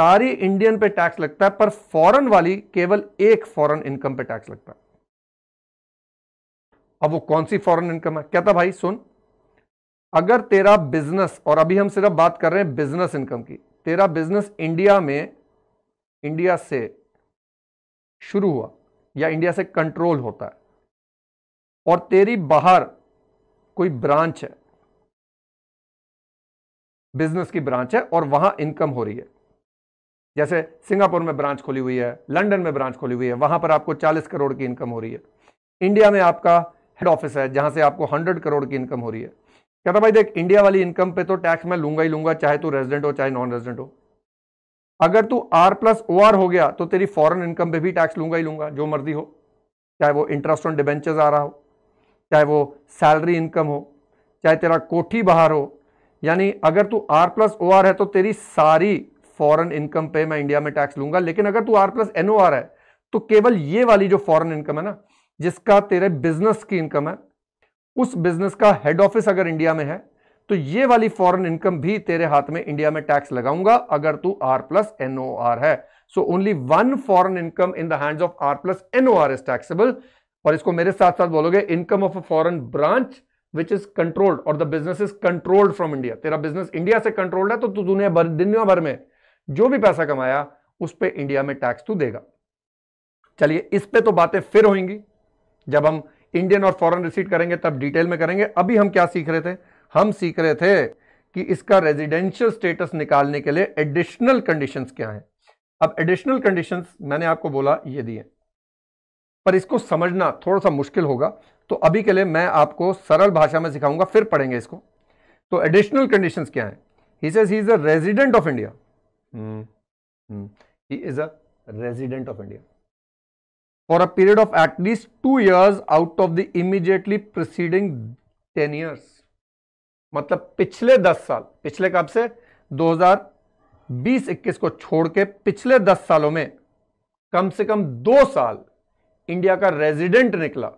सारी इंडियन पे टैक्स लगता है पर फॉरेन वाली केवल एक फॉरेन इनकम पे टैक्स लगता है अब वो कौन सी फॉरेन इनकम है क्या था भाई सुन अगर तेरा बिजनेस और अभी हम सिर्फ बात कर रहे हैं बिजनेस इनकम की तेरा बिजनेस इंडिया में इंडिया से शुरू हुआ या इंडिया से कंट्रोल होता है और तेरी बाहर कोई ब्रांच है बिजनेस की ब्रांच है और वहां इनकम हो रही है जैसे सिंगापुर में ब्रांच खोली हुई है लंदन में ब्रांच खोली हुई है वहां पर आपको 40 करोड़ की इनकम हो रही है इंडिया में आपका हेड ऑफिस है जहां से आपको हंड्रेड करोड़ की इनकम हो रही है कहता भाई देख इंडिया वाली इनकम पे तो टैक्स मैं लूंगा ही लूंगा चाहे तू रेजिडेंट हो चाहे नॉन रेजिडेंट हो अगर तू आर प्लस ओ आर हो गया तो तेरी फॉरेन इनकम पे भी टैक्स लूंगा ही लूंगा जो मर्जी हो चाहे वो इंटरेस्ट ऑन डिबेंचर्स आ रहा हो चाहे वो सैलरी इनकम हो चाहे तेरा कोठी बाहर हो यानी अगर तू आर प्लस ओ आर है तो तेरी सारी फॉरेन इनकम पे मैं इंडिया में टैक्स लूंगा लेकिन अगर तू R plus N O R है तो केवल ये वाली जो फॉरेन इनकम है ना जिसका तेरे बिजनेस की इनकम है उस बिजनेस का हेड ऑफिस अगर इंडिया में है तो ये वाली फॉरेन इनकम भी तेरे हाथ में इंडिया में टैक्स लगाऊंगा अगर तू आर प्लस एनओ आर है so only one foreign income in the hands of R plus N O R is taxable और इसको मेरे साथ साथ बोलोगे income of a foreign branch which is controlled और the business is controlled from India तेरा business India से controlled है तो तू दुनिया भर दुनिया भर में जो भी पैसा कमाया उस पर इंडिया में टैक्स तू देगा चलिए इस पर तो बातें फिर होंगी जब हम इंडियन और फॉरेन रिसीट करेंगे तब डिटेल में करेंगे अभी हम क्या सीख रहे थे हम सीख रहे थे कि इसका रेजिडेंशियल स्टेटस निकालने के लिए एडिशनल कंडीशंस क्या हैं अब एडिशनल कंडीशंस मैंने आपको बोला ये दिए पर इसको समझना थोड़ा सा मुश्किल होगा तो अभी के लिए मैं आपको सरल भाषा में सिखाऊंगा फिर पढ़ेंगे इसको तो एडिशनल कंडीशन क्या है he says he is a resident of India he is a resident of India for a period of at least 2 years out of the immediately preceding 10 years मतलब पिछले 10 साल पिछले कब से 2020-21 को छोड़ के पिछले 10 सालों में कम से कम दो साल इंडिया का रेजिडेंट निकला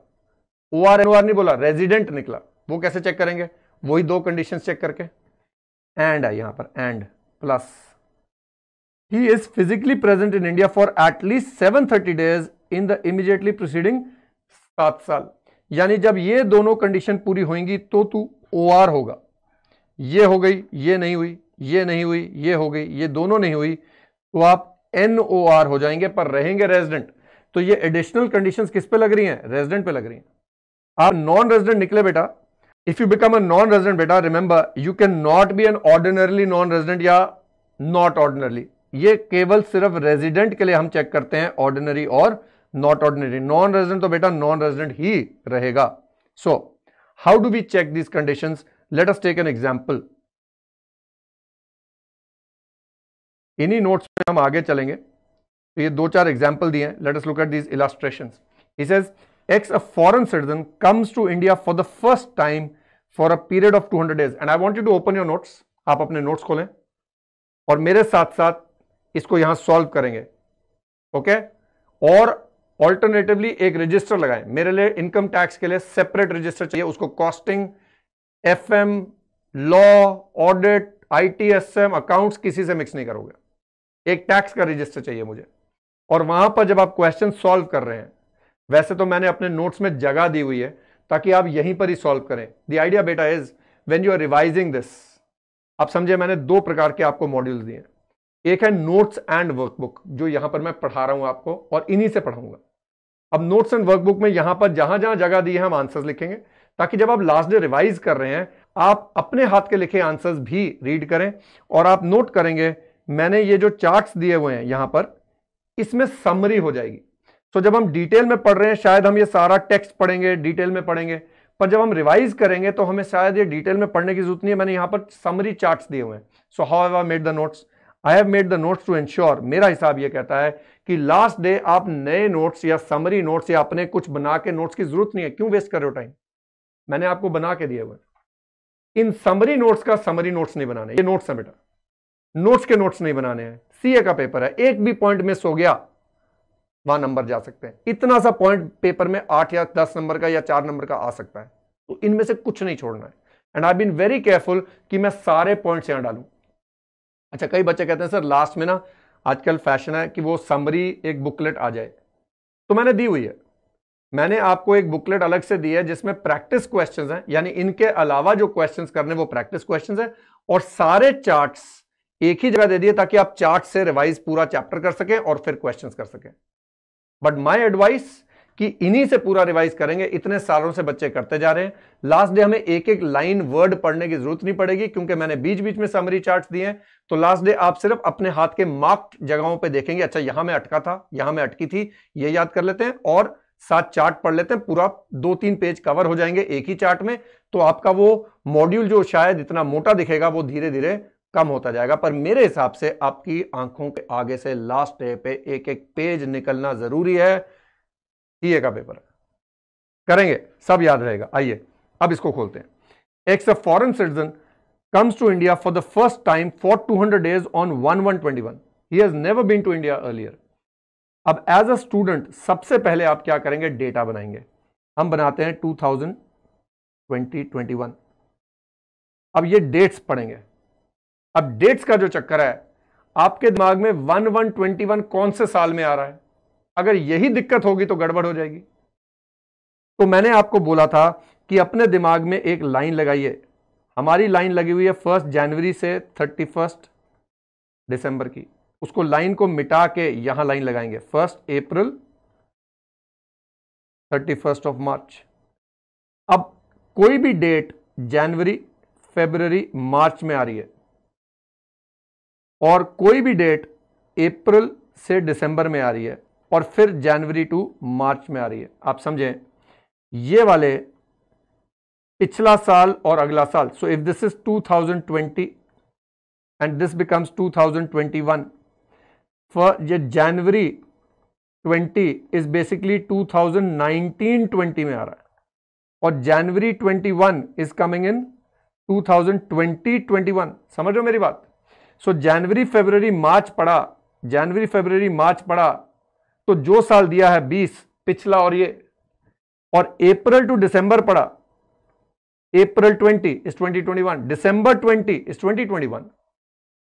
ओ आर एन नहीं बोला रेजिडेंट निकला वो कैसे चेक करेंगे वही दो कंडीशन चेक करके एंड है यहां पर and plus he is physically present in India for at least seven thirty days in the immediately proceeding सात साल यानी जब ये दोनों कंडीशन पूरी होंगी तो तू ओ आर होगा ये हो गई ये नहीं हुई ये नहीं हुई ये हो गई ये दोनों नहीं हुई तो आप एन ओ आर हो जाएंगे पर रहेंगे रेजिडेंट तो ये एडिशनल कंडीशंस किस पे लग रही हैं रेजिडेंट पे लग रही हैं आप नॉन रेजिडेंट निकले बेटा if you become a non resident बेटा remember you can not be an ordinarily non resident या नॉट ऑर्डिनरली ये केवल सिर्फ रेजिडेंट के लिए हम चेक करते हैं ordinary or not ordinary non resident तो बेटा नॉन रेजिडेंट ही रहेगा so how do we check this condition let us take an example इन्हीं नोट्स में हम आगे चलेंगे तो ये दो चार एग्जाम्पल दिए हैं let us look at this illustration he says X a foreign citizen comes to India for the first time for a period of two hundred days and I want you to open your notes आप अपने notes खोलें और मेरे साथ साथ इसको यहां solve करेंगे ओके okay? और ऑल्टरनेटिवली एक रजिस्टर लगाए मेरे लिए इनकम टैक्स के लिए सेपरेट रजिस्टर चाहिए उसको costing FM law audit ITSM accounts किसी से मिक्स नहीं करोगे एक टैक्स का रजिस्टर चाहिए मुझे और वहां पर जब आप क्वेश्चन सॉल्व कर रहे हैं वैसे तो मैंने अपने नोट्स में जगह दी हुई है ताकि आप यहीं पर ही सॉल्व करें द आइडिया बेटा is when you are revising this आप समझे मैंने दो प्रकार के आपको मॉड्यूल्स दिए हैं एक है नोट्स एंड वर्कबुक जो यहां पर मैं पढ़ा रहा हूं आपको और इन्हीं से पढ़ाऊंगा अब नोट्स एंड वर्कबुक में यहां पर जहां जहां जगह दी है हम आंसर्स लिखेंगे ताकि जब आप लास्ट डे रिवाइज कर रहे हैं आप अपने हाथ के लिखे आंसर्स भी रीड करें और आप नोट करेंगे मैंने ये जो चार्ट्स दिए हुए हैं यहां पर इसमें समरी हो जाएगी तो जब हम डिटेल में पढ़ रहे हैं शायद हम ये सारा टेक्स्ट पढ़ेंगे डिटेल में पढ़ेंगे पर जब हम रिवाइज करेंगे तो हमें शायद ये डिटेल में पढ़ने की जरूरत नहीं है मैंने यहां पर समरी चार्ट्स दिए हुए हैं so how have I made the notes I have made the notes to ensure मेरा हिसाब यह कहता है कि लास्ट डे आप नए नोट्स या समरी नोट्स या अपने कुछ बना के नोट्स की जरूरत नहीं है क्यों वेस्ट कर रहे हो टाइम मैंने आपको बना के दिया हुआ इन समरी नोट्स का समरी नोट्स नहीं बनाने ये नोट्स है बेटा नोट्स के नोट्स नहीं बनाने हैं सीए का पेपर है एक भी पॉइंट मिस हो गया वहां नंबर जा सकते हैं इतना सा पॉइंट पेपर में आठ या दस नंबर का या चार नंबर का आ सकता है तो इनमें से कुछ नहीं छोड़ना है and I been very careful कि मैं सारे पॉइंट्स यहां डालू अच्छा कई बच्चे कहते हैं सर लास्ट में ना आजकल फैशन है कि वो समरी एक बुकलेट आ जाए तो मैंने दी हुई है मैंने आपको एक बुकलेट अलग से दी है जिसमें प्रैक्टिस क्वेश्चंस हैं यानी इनके अलावा जो क्वेश्चंस करने वो प्रैक्टिस क्वेश्चंस हैं और सारे चार्ट्स एक ही जगह दे दिए ताकि आप चार्ट से रिवाइज पूरा चैप्टर कर सकें और फिर क्वेश्चंस कर सकें बट माय एडवाइस कि इन्हीं से पूरा रिवाइज करेंगे इतने सालों से बच्चे करते जा रहे हैं लास्ट डे हमें एक एक लाइन वर्ड पढ़ने की जरूरत नहीं पड़ेगी क्योंकि मैंने बीच बीच में समरी चार्ट दिए हैं तो लास्ट डे आप सिर्फ अपने हाथ के मार्क्ड जगहों पर देखेंगे अच्छा यहां में अटका था यहां में अटकी थी ये याद कर लेते हैं और साथ चार्ट पढ़ लेते हैं पूरा दो तीन पेज कवर हो जाएंगे एक ही चार्ट में तो आपका वो मॉड्यूल जो शायद इतना मोटा दिखेगा वो धीरे धीरे कम होता जाएगा पर मेरे हिसाब से आपकी आंखों के आगे से लास्ट डे पे एक एक पेज निकलना जरूरी है ई का पेपर है करेंगे सब याद रहेगा आइए अब इसको खोलते हैं X a foreign citizen comes to India for the first time for two hundred days on one he has never been to India earlier अब एज अ स्टूडेंट सबसे पहले आप क्या करेंगे डेटा बनाएंगे हम बनाते हैं 2021 अब ये डेट्स पढ़ेंगे अब डेट्स का जो चक्कर है आपके दिमाग में 1121 कौन से साल में आ रहा है अगर यही दिक्कत होगी तो गड़बड़ हो जाएगी तो मैंने आपको बोला था कि अपने दिमाग में एक लाइन लगाइए हमारी लाइन लगी हुई है फर्स्ट जनवरी से थर्टी फर्स्ट दिसंबर की उसको लाइन को मिटा के यहां लाइन लगाएंगे first April thirty first of March अब कोई भी डेट जनवरी फेबररी मार्च में आ रही है और कोई भी डेट अप्रैल से दिसंबर में आ रही है और फिर जनवरी टू मार्च में आ रही है आप समझें ये वाले पिछला साल और अगला साल so if this is 2020 and this becomes 2021 for ये जनवरी 20 इज बेसिकली 2019-20 में आ रहा है और जनवरी 21 इज कमिंग इन 2020-21 समझ रहे हो मेरी बात सो जनवरी फरवरी मार्च पड़ा जनवरी फरवरी मार्च पड़ा तो जो साल दिया है बीस पिछला और ये और अप्रैल टू दिसंबर पड़ा अप्रैल 20 इस 2021 दिसंबर 20 इस 2021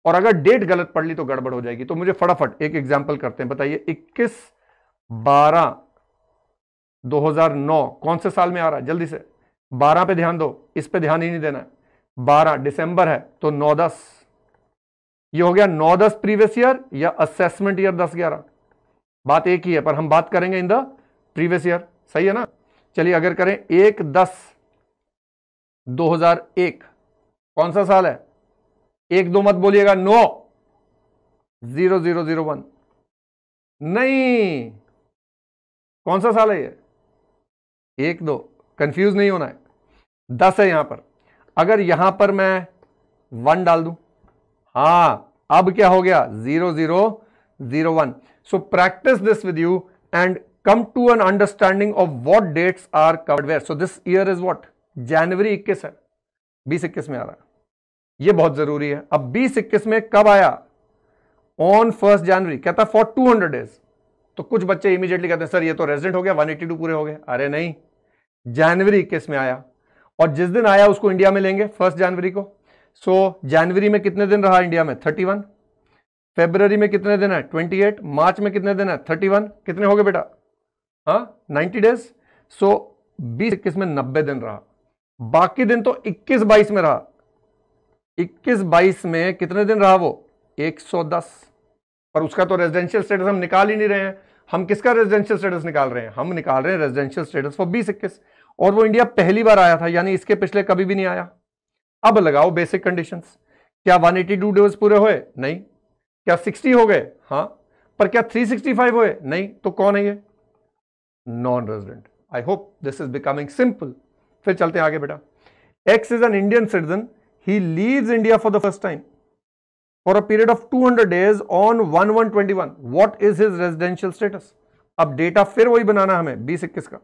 और अगर डेट गलत पड़ ली तो गड़बड़ हो जाएगी तो मुझे फटाफट एक एग्जांपल करते हैं बताइए 21 बारह 2009 कौन से साल में आ रहा है जल्दी से 12 पे ध्यान दो इस पे ध्यान ही नहीं देना बारह दिसंबर है तो नौ दस ये हो गया नौ दस प्रीवियस ईयर या असेसमेंट ईयर दस ग्यारह बात एक ही है पर हम बात करेंगे इन द प्रीवियस ईयर सही है ना चलिए अगर करें एक दस 2001 कौन सा साल है एक दो मत बोलिएगा no zero zero zero one नहीं कौन सा साल है ये एक दो कंफ्यूज नहीं होना है दस है यहां पर अगर यहां पर मैं वन डाल दूं हां अब क्या हो गया zero zero one. So practice this with you and come to an understanding of what dates are covered where. So this year is what? January 21 है. बीस इक्कीस में आ रहा है. ये बहुत जरूरी है. अब बीस इक्कीस में कब आया? ऑन फर्स्ट जनवरी कहता फॉर हंड्रेड डेज तो कुछ बच्चे इमीजिएटली कहते हैं सर ये तो रेजिडेंट हो गया टू पूरे हो गए अरे नहीं जनवरी इक्कीस में आया और जिस दिन आया उसको इंडिया में लेंगे फर्स्ट जनवरी को सो so, जनवरी में कितने दिन रहा इंडिया में 31 फेब्रवरी में कितने दिन है 28 मार्च में कितने दिन है 31 कितने हो गए बेटा हाँ 90 डेज सो बीस इक्कीस में नब्बे दिन रहा बाकी दिन तो 21 22 में रहा 21 22 में कितने दिन रहा वो 110 पर उसका तो रेजिडेंशियल स्टेटस हम निकाल ही नहीं रहे हैं हम किसका रेजिडेंशियल स्टेटस निकाल रहे हैं हम निकाल रहे हैं रेजिडेंशियल स्टेटस फॉर बीस इक्कीस और वो इंडिया पहली बार आया था यानी इसके पिछले कभी भी नहीं आया अब लगाओ बेसिक कंडीशंस क्या 182 डेज पूरे हुए नहीं क्या 60 हो गए हाँ पर क्या 365 हुए नहीं तो कौन है ये non resident I hope this is becoming simple फिर चलते हैं आगे बेटा X is an Indian citizen he leaves India for the first time for a period of 200 days on one one twenty one what is his residential status अब data फिर वही बनाना हमें बीस इक्कीस का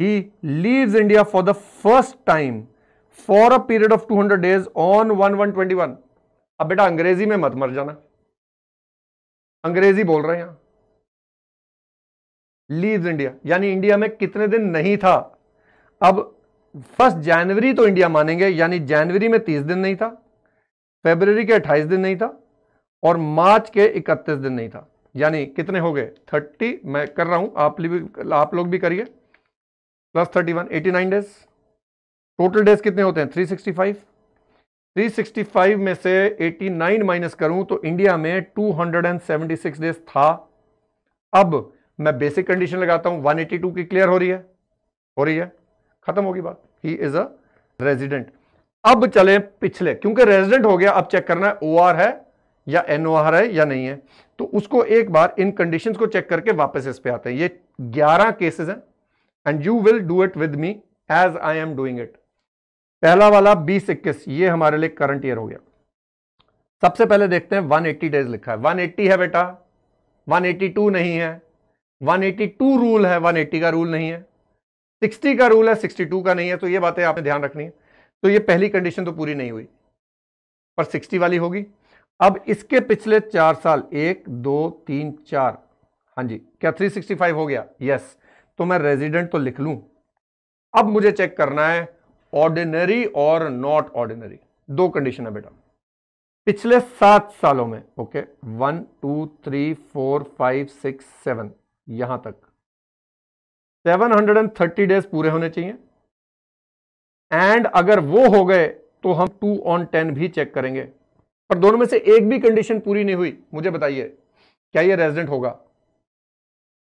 he leaves India for the first time for a period of 200 days on one one twenty one अब बेटा अंग्रेजी में मत मर जाना अंग्रेजी बोल रहे हैं लीव इंडिया यानी इंडिया में कितने दिन नहीं था अब फर्स्ट जनवरी तो इंडिया मानेंगे यानी जनवरी में तीस दिन नहीं था फेबररी के अट्ठाईस दिन नहीं था और मार्च के इकतीस दिन नहीं था यानी कितने हो गए थर्टी मैं कर रहा हूं आप भी आप लोग भी करिए plus thirty one eighty nine days total days कितने होते हैं थ्री सिक्सटी फाइव 365 में से 89 माइनस करूं तो इंडिया में 276 डेज था अब मैं बेसिक कंडीशन लगाता हूं 182 की क्लियर हो रही है हो रही है खत्म होगी बात ही इज अ रेजिडेंट अब चले पिछले क्योंकि रेजिडेंट हो गया अब चेक करना है ओ है या एन है या नहीं है तो उसको एक बार इन कंडीशंस को चेक करके वापस इस पे आते हैं ये 11 केसेस हैं and you will do it with me as I am doing it पहला वाला बीस इक्कीस ये हमारे लिए करंट ईयर हो गया सबसे पहले देखते हैं 180 डेज लिखा है 180 है बेटा 182 नहीं है 182 रूल है 180 का रूल नहीं है 60 का रूल है 62 का नहीं है तो ये बातें आपने ध्यान रखनी है तो ये पहली कंडीशन तो पूरी नहीं हुई पर 60 वाली होगी अब इसके पिछले चार साल एक दो तीन चार हाँ जी क्या 365 हो गया यस तो मैं रेजिडेंट तो लिख लू अब मुझे चेक करना है ऑर्डिनरी और नॉट ऑर्डिनरी दो कंडीशन है बेटा पिछले सात सालों में okay one two three four five six seven यहां तक seven hundred and thirty days पूरे होने चाहिए एंड अगर वो हो गए तो हम टू ऑन टेन भी चेक करेंगे पर दोनों में से एक भी कंडीशन पूरी नहीं हुई मुझे बताइए क्या ये रेजिडेंट होगा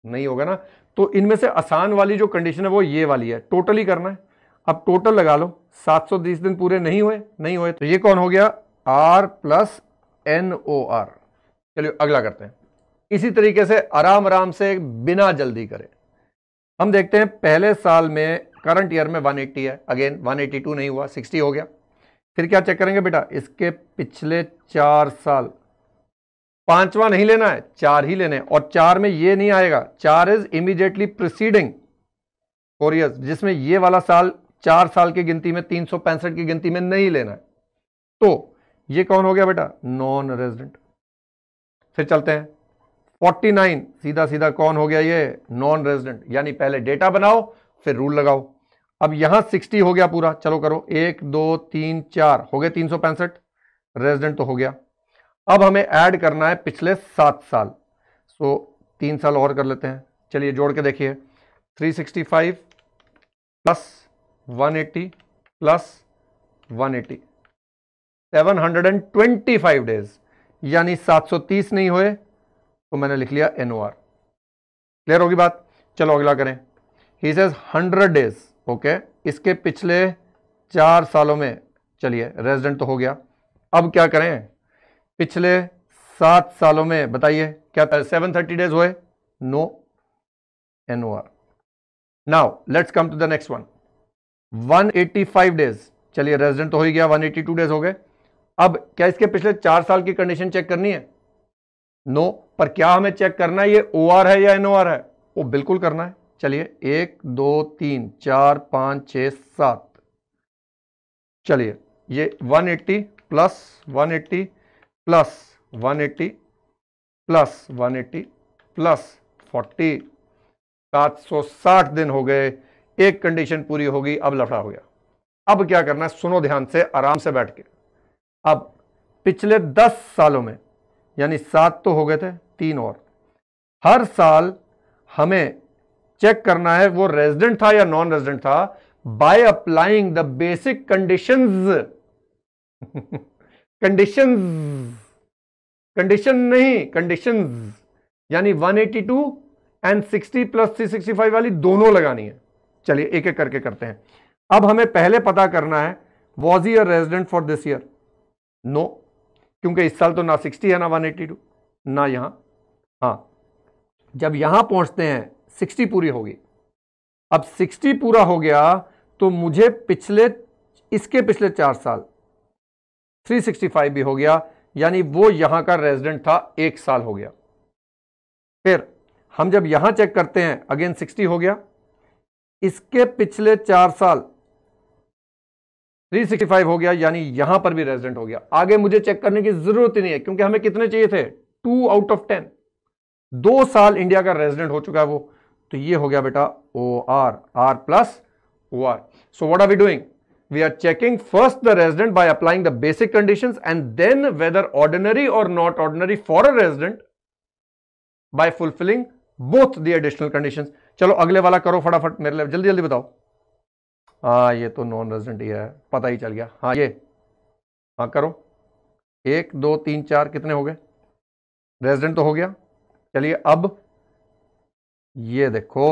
नहीं होगा ना तो इनमें से आसान वाली जो कंडीशन है वो ये वाली है टोटली करना है अब टोटल लगा लो 720 दिन पूरे नहीं हुए नहीं हुए तो ये कौन हो गया R plus N O R चलिए अगला करते हैं इसी तरीके से आराम आराम से बिना जल्दी करें हम देखते हैं पहले साल में करंट ईयर में 180 है अगेन 182 नहीं हुआ 60 हो गया फिर क्या चेक करेंगे बेटा इसके पिछले चार साल पांचवा नहीं लेना है चार ही लेने और चार में ये नहीं आएगा चार is immediately preceding four years जिसमें ये वाला साल चार साल की गिनती में तीन की गिनती में नहीं लेना है तो ये कौन हो गया बेटा नॉन रेजिडेंट फिर चलते हैं 49 सीधा सीधा कौन हो गया ये नॉन रेजिडेंट यानी पहले डेटा बनाओ फिर रूल लगाओ अब यहां 60 हो गया पूरा चलो करो एक दो तीन चार हो गए तीन सौ पैंसठ रेजिडेंट तो हो गया अब हमें ऐड करना है पिछले सात साल सो तीन साल और कर लेते हैं चलिए जोड़ के देखिए 365 प्लस 180 प्लस 180 725 डेज यानी 730 नहीं हुए तो मैंने लिख लिया एन क्लियर होगी बात चलो अगला करें ही सेज 100 डेज ओके इसके पिछले चार सालों में चलिए रेजिडेंट तो हो गया अब क्या करें पिछले सात सालों में बताइए क्या सेवन थर्टी डेज हुए no N O R now let's come to the next one 185 days चलिए रेजिडेंट तो हो ही गया 182 डेज हो गए अब क्या इसके पिछले चार साल की कंडीशन चेक करनी है नो no. पर क्या हमें चेक करना है ये ओ आर है या एन है वो बिल्कुल करना है चलिए एक दो तीन चार पाँच छ सात चलिए ये 180 प्लस 180 प्लस 180 प्लस 180 प्लस 40 760 दिन हो गए एक कंडीशन पूरी होगी अब लफड़ा हो गया अब क्या करना है सुनो ध्यान से आराम से बैठ के अब पिछले दस सालों में यानी सात तो हो गए थे तीन और हर साल हमें चेक करना है वो रेजिडेंट था या नॉन रेजिडेंट था by applying the basic conditions conditions condition नहीं कंडीशंस यानी 182 एंड 60 प्लस 365 वाली दोनों लगानी है चलिए एक एक करके करते हैं अब हमें पहले पता करना है was he resident for this year no क्योंकि इस साल तो ना 60 है ना 182 ना यहां हाँ जब यहां पहुंचते हैं 60 पूरी होगी अब 60 पूरा हो गया तो मुझे पिछले इसके पिछले चार साल 365 भी हो गया यानी वो यहां का रेजिडेंट था एक साल हो गया फिर हम जब यहां चेक करते हैं अगेन 60 हो गया इसके पिछले चार साल 365 हो गया यानी यहां पर भी रेजिडेंट हो गया आगे मुझे चेक करने की जरूरत ही नहीं है क्योंकि हमें कितने चाहिए थे टू आउट ऑफ टेन दो साल इंडिया का रेजिडेंट हो चुका है वो तो ये हो गया बेटा O R R plus O R so what are we doing we are checking first the resident by applying the basic condition and then whether ordinary or not ordinary for a resident by fulfilling both the additional condition चलो अगले वाला करो फटाफट मेरे लिए जल्दी जल्दी बताओ हाँ ये तो नॉन रेजिडेंट ही है पता ही चल गया हाँ ये हाँ करो एक दो तीन चार कितने हो गए रेजिडेंट तो हो गया चलिए अब ये देखो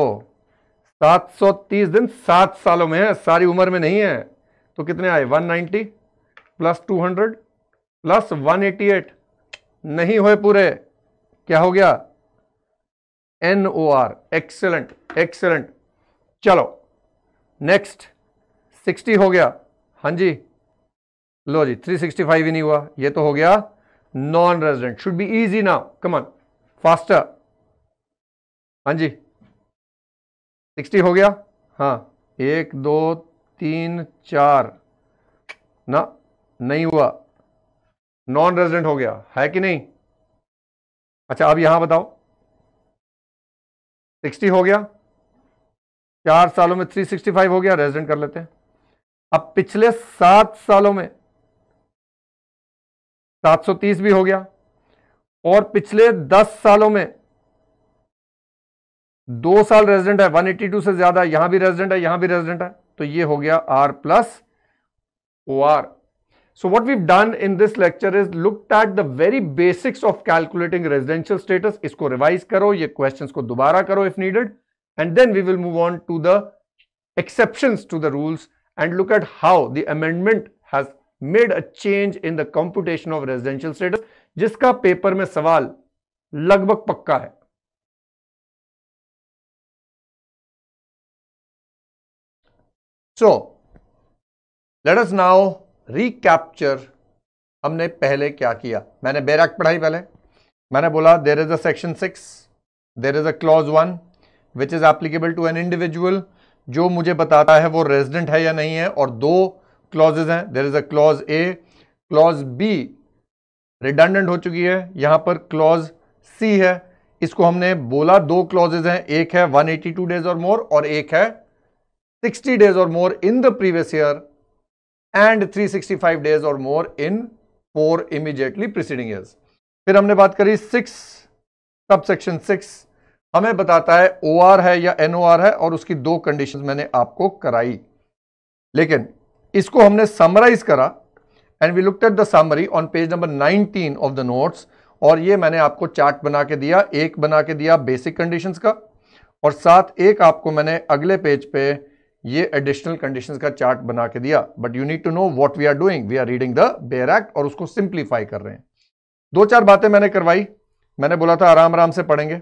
730 दिन सात सालों में है सारी उम्र में नहीं है तो कितने आए 190 प्लस 200 प्लस 188 नहीं हुए पूरे क्या हो गया N O R excellent excellent चलो नेक्स्ट सिक्सटी हो गया हाँ जी लो जी थ्री सिक्सटी फाइव ही नहीं हुआ ये तो हो गया non resident should be easy now come on faster हाँ जी सिक्सटी हो गया हाँ एक दो तीन चार ना नहीं हुआ नॉन रेजिडेंट हो गया है कि नहीं अच्छा अब यहां बताओ सिक्सटी हो गया चार सालों में थ्री सिक्सटी फाइव हो गया रेजिडेंट कर लेते हैं अब पिछले सात सालों में सात सौ तीस भी हो गया और पिछले दस सालों में दो साल रेजिडेंट है वन एटी टू से ज्यादा यहां भी रेजिडेंट है यहां भी रेजिडेंट है तो ये हो गया R plus O R So what we've done in this lecture is looked at the very basics of calculating residential status. Isko revise karo, ye questions ko दोबारा karo if needed and then we will move on to the exceptions to the rules and look at how the amendment has made a change in the computation of residential status जिसका paper में सवाल लगभग पक्का So let us now recapture हमने पहले क्या किया मैंने बैरक पढ़ाई पहले मैंने बोला there is a section six there is a clause one which is applicable to an individual जो मुझे बताता है वो रेजिडेंट है या नहीं है और दो क्लॉजेज हैं there is a clause A clause B redundant हो चुकी है यहां पर क्लॉज सी है इसको हमने बोला दो क्लॉजेज हैं एक है 182 डेज और मोर और एक है 60 डेज और more in the previous year and 365 days और more in four immediately preceding years फिर हमने बात करी सिक्स सब सेक्शन सिक्स हमें बताता है ओ आर है या एन ओ आर है और उसकी दो कंडीशन मैंने आपको कराई लेकिन इसको हमने समराइज करा and we look at the summary on page number 19 of the notes और ये मैंने आपको चार्ट बना के दिया एक बना के दिया बेसिक कंडीशंस का और साथ एक आपको मैंने अगले पेज पे ये एडिशनल कंडीशंस का चार्ट बना के दिया but you need to know what we are doing we are reading the bare act और उसको सिंप्लीफाई कर रहे हैं दो चार बातें मैंने करवाई मैंने बोला था आराम आराम से पढ़ेंगे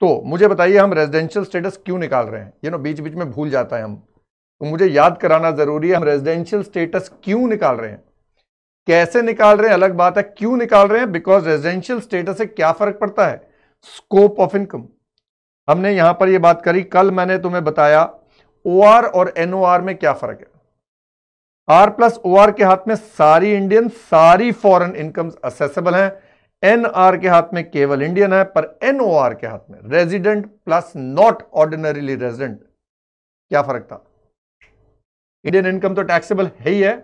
तो मुझे बताइए हम रेजिडेंशियल स्टेटस क्यों निकाल रहे हैं ये नो बीच बीच में भूल जाता है हम तो मुझे याद कराना जरूरी है हम रेजिडेंशियल स्टेटस क्यों निकाल रहे हैं कैसे निकाल रहे हैं अलग बात है क्यों निकाल रहे हैं बिकॉज रेजिडेंशियल स्टेटस से क्या फर्क पड़ता है स्कोप ऑफ इनकम हमने यहां पर यह बात करी कल मैंने तुम्हें बताया ओ आर और एनओआर में क्या फर्क है आर प्लस ओ आर के हाथ में सारी इंडियन सारी फॉरेन इनकम असेसेबल हैं एन आर के हाथ में केवल इंडियन है पर एन ओ आर के हाथ में resident plus not ordinarily resident क्या फर्क था इंडियन इनकम तो टैक्सेबल है ही है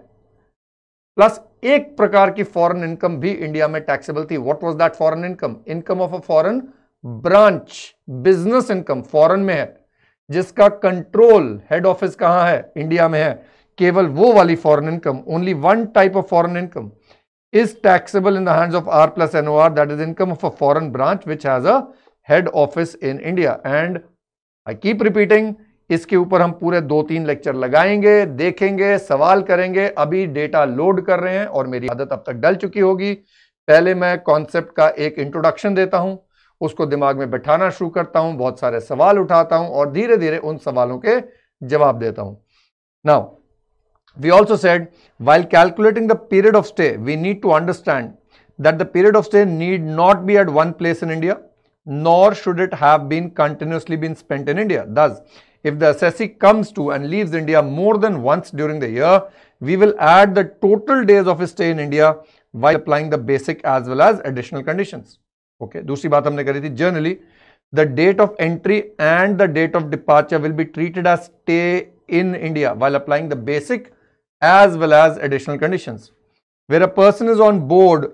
प्लस एक प्रकार की फॉरेन इनकम भी इंडिया में टैक्सेबल थी what was that foreign income income of a foreign branch business income foreign में है जिसका कंट्रोल हेड ऑफिस कहां है इंडिया में है केवल वो वाली foreign income only one type of foreign income is taxable in the of R plus N O R is income of a foreign branch which has a head office in India and I keep repeating इसके ऊपर हम पूरे दो तीन lecture लगाएंगे देखेंगे सवाल करेंगे अभी डेटा लोड कर रहे हैं और मेरी आदत अब तक डल चुकी होगी पहले मैं कॉन्सेप्ट का एक इंट्रोडक्शन देता हूं उसको दिमाग में बैठाना शुरू करता हूँ बहुत सारे सवाल उठाता हूँ और धीरे धीरे उन सवालों के जवाब देता हूँ now we also said while calculating the period of stay we need to understand that the period of stay need not be at one place in india nor should it have been continuously been spent in india thus if the assessee comes to and leaves india more than once during the year we will add the total days of his stay in india while applying the basic as well as additional conditions okay दूसरी बात हमने करी थी generally the date of entry and the date of departure will be treated as stay in India while applying the basic as well as additional condition where a person is on board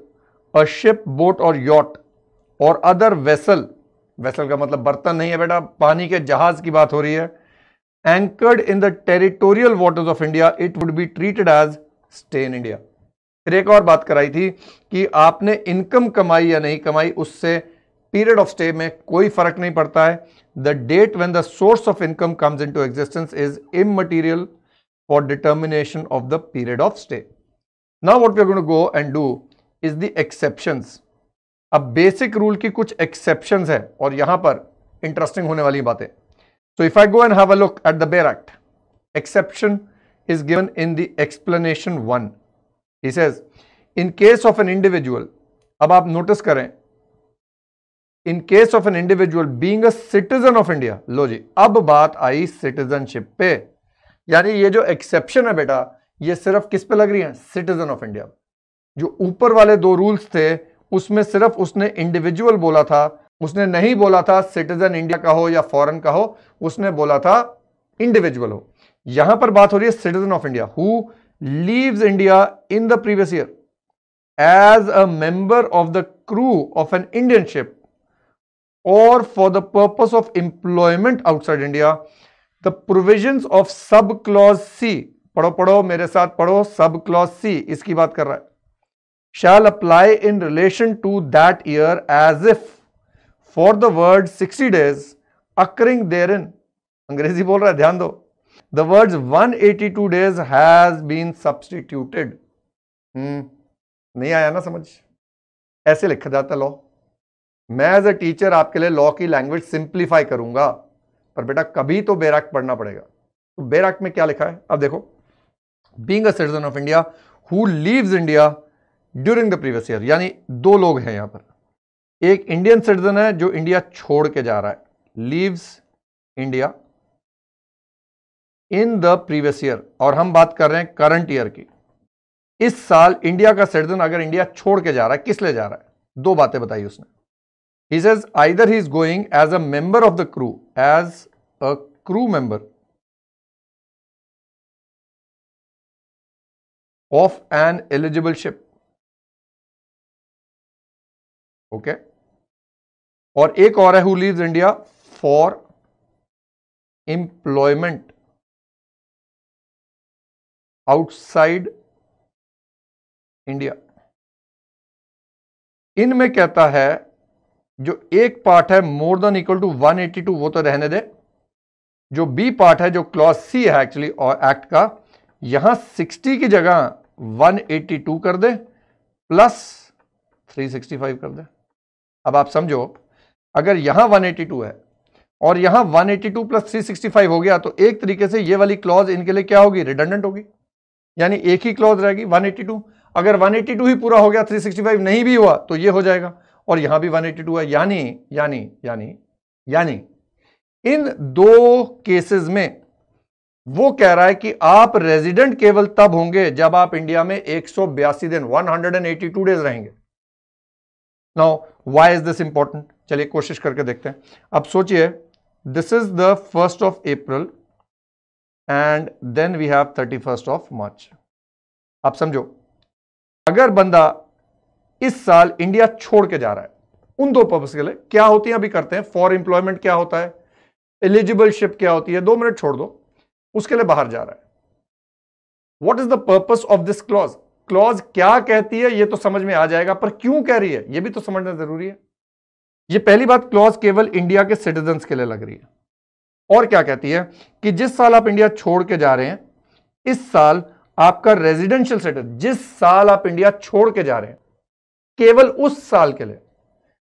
a ship boat or yacht or other vessel vessel का मतलब बर्तन नहीं है बेटा पानी के जहाज की बात हो रही है anchored in the territorial waters of India it would be treated as stay in India फिर एक और बात कराई थी कि आपने इनकम कमाई या नहीं कमाई उससे पीरियड ऑफ स्टे में कोई फर्क नहीं पड़ता है the date when the source of income comes into existence is material for determination of the period of stay now what you go and do is the exception अब basic rule की कुछ exception है और यहां पर interesting होने वाली बातें so if I go and have a look at the bare act exception is given in the explanation one he says in case of an individual अब आप नोटिस करें in case of an individual being a citizen of India लो जी अब बात आई citizenship पे यानी ये जो एक्सेप्शन है बेटा ये सिर्फ किस पे लग रही है सिटीजन ऑफ इंडिया जो ऊपर वाले दो रूल्स थे उसमें सिर्फ उसने इंडिविजुअल बोला था उसने नहीं बोला था सिटीजन इंडिया का हो या फॉरन का हो उसने बोला था इंडिविजुअल हो यहां पर बात हो रही है citizen of India who leaves India in the previous year as a member of the crew of an Indian ship or for the purpose of employment outside India, the provisions of sub clause C, पढ़ो पढ़ो मेरे साथ पढ़ो sub clause C इसकी बात कर रहा है, shall apply in relation to that year as if for the word 60 days occurring therein, अंग्रेजी बोल रहा है ध्यान दो the words 182 days has been substituted hmm nahi aaya na samajh aise likha jata law मैं एज अ टीचर आपके लिए law की लैंग्वेज सिंप्लीफाई करूंगा पर बेटा कभी तो बेराक पढ़ना पड़ेगा तो बेराक में क्या लिखा है अब देखो being citizen of India who leaves India during the previous year यानी दो लोग हैं यहां पर एक इंडियन सिटीजन है जो इंडिया छोड़ के जा रहा है leaves India in the previous year और हम बात कर रहे हैं करंट ईयर की इस साल इंडिया का सिटीजन अगर इंडिया छोड़ के जा रहा है किस लिए जा रहा है दो बातें बताई उसने he says either he is going as a member of the crew as a crew member of an eligible ship okay और एक और है who leaves India for employment outside India इनमें कहता है जो एक पार्ट है मोर देन इक्वल टू 182 वो तो रहने दे जो बी पार्ट है जो क्लॉज सी है एक्चुअली और एक्ट का यहां 60 की जगह 182 कर दे प्लस 365 कर दे अब आप समझो अगर यहां 182 है और यहां 182 प्लस 365 हो गया तो एक तरीके से ये वाली क्लॉज इनके लिए क्या होगी रिडंडेंट होगी यानी एक ही क्लॉज रहेगी 182 अगर 182 ही पूरा हो गया 365 नहीं भी हुआ तो ये हो जाएगा और यहां भी 182 है यानी यानी यानी यानी इन दो केसेस में वो कह रहा है कि आप रेजिडेंट केवल तब होंगे जब आप इंडिया में एक दिन 182 डेज रहेंगे now why is this important चलिए कोशिश करके देखते हैं अब सोचिए this is the first of April and then we have thirty first of March आप समझो अगर बंदा इस साल इंडिया छोड़ के जा रहा है उन दो पर्पज के लिए क्या होती है अभी करते हैं फॉर एम्प्लॉयमेंट क्या होता है एलिजिबलशिप क्या होती है दो मिनट छोड़ दो उसके लिए बाहर जा रहा है what is the purpose of this clause clause क्या कहती है यह तो समझ में आ जाएगा पर क्यों कह रही है यह भी तो समझना जरूरी है यह पहली बात क्लॉज केवल इंडिया के सिटीजन के लिए लग रही है और क्या कहती है कि जिस साल आप इंडिया छोड़ के जा रहे हैं इस साल आपका रेजिडेंशियल स्टेटस जिस साल आप इंडिया छोड़ के जा रहे हैं केवल उस साल के लिए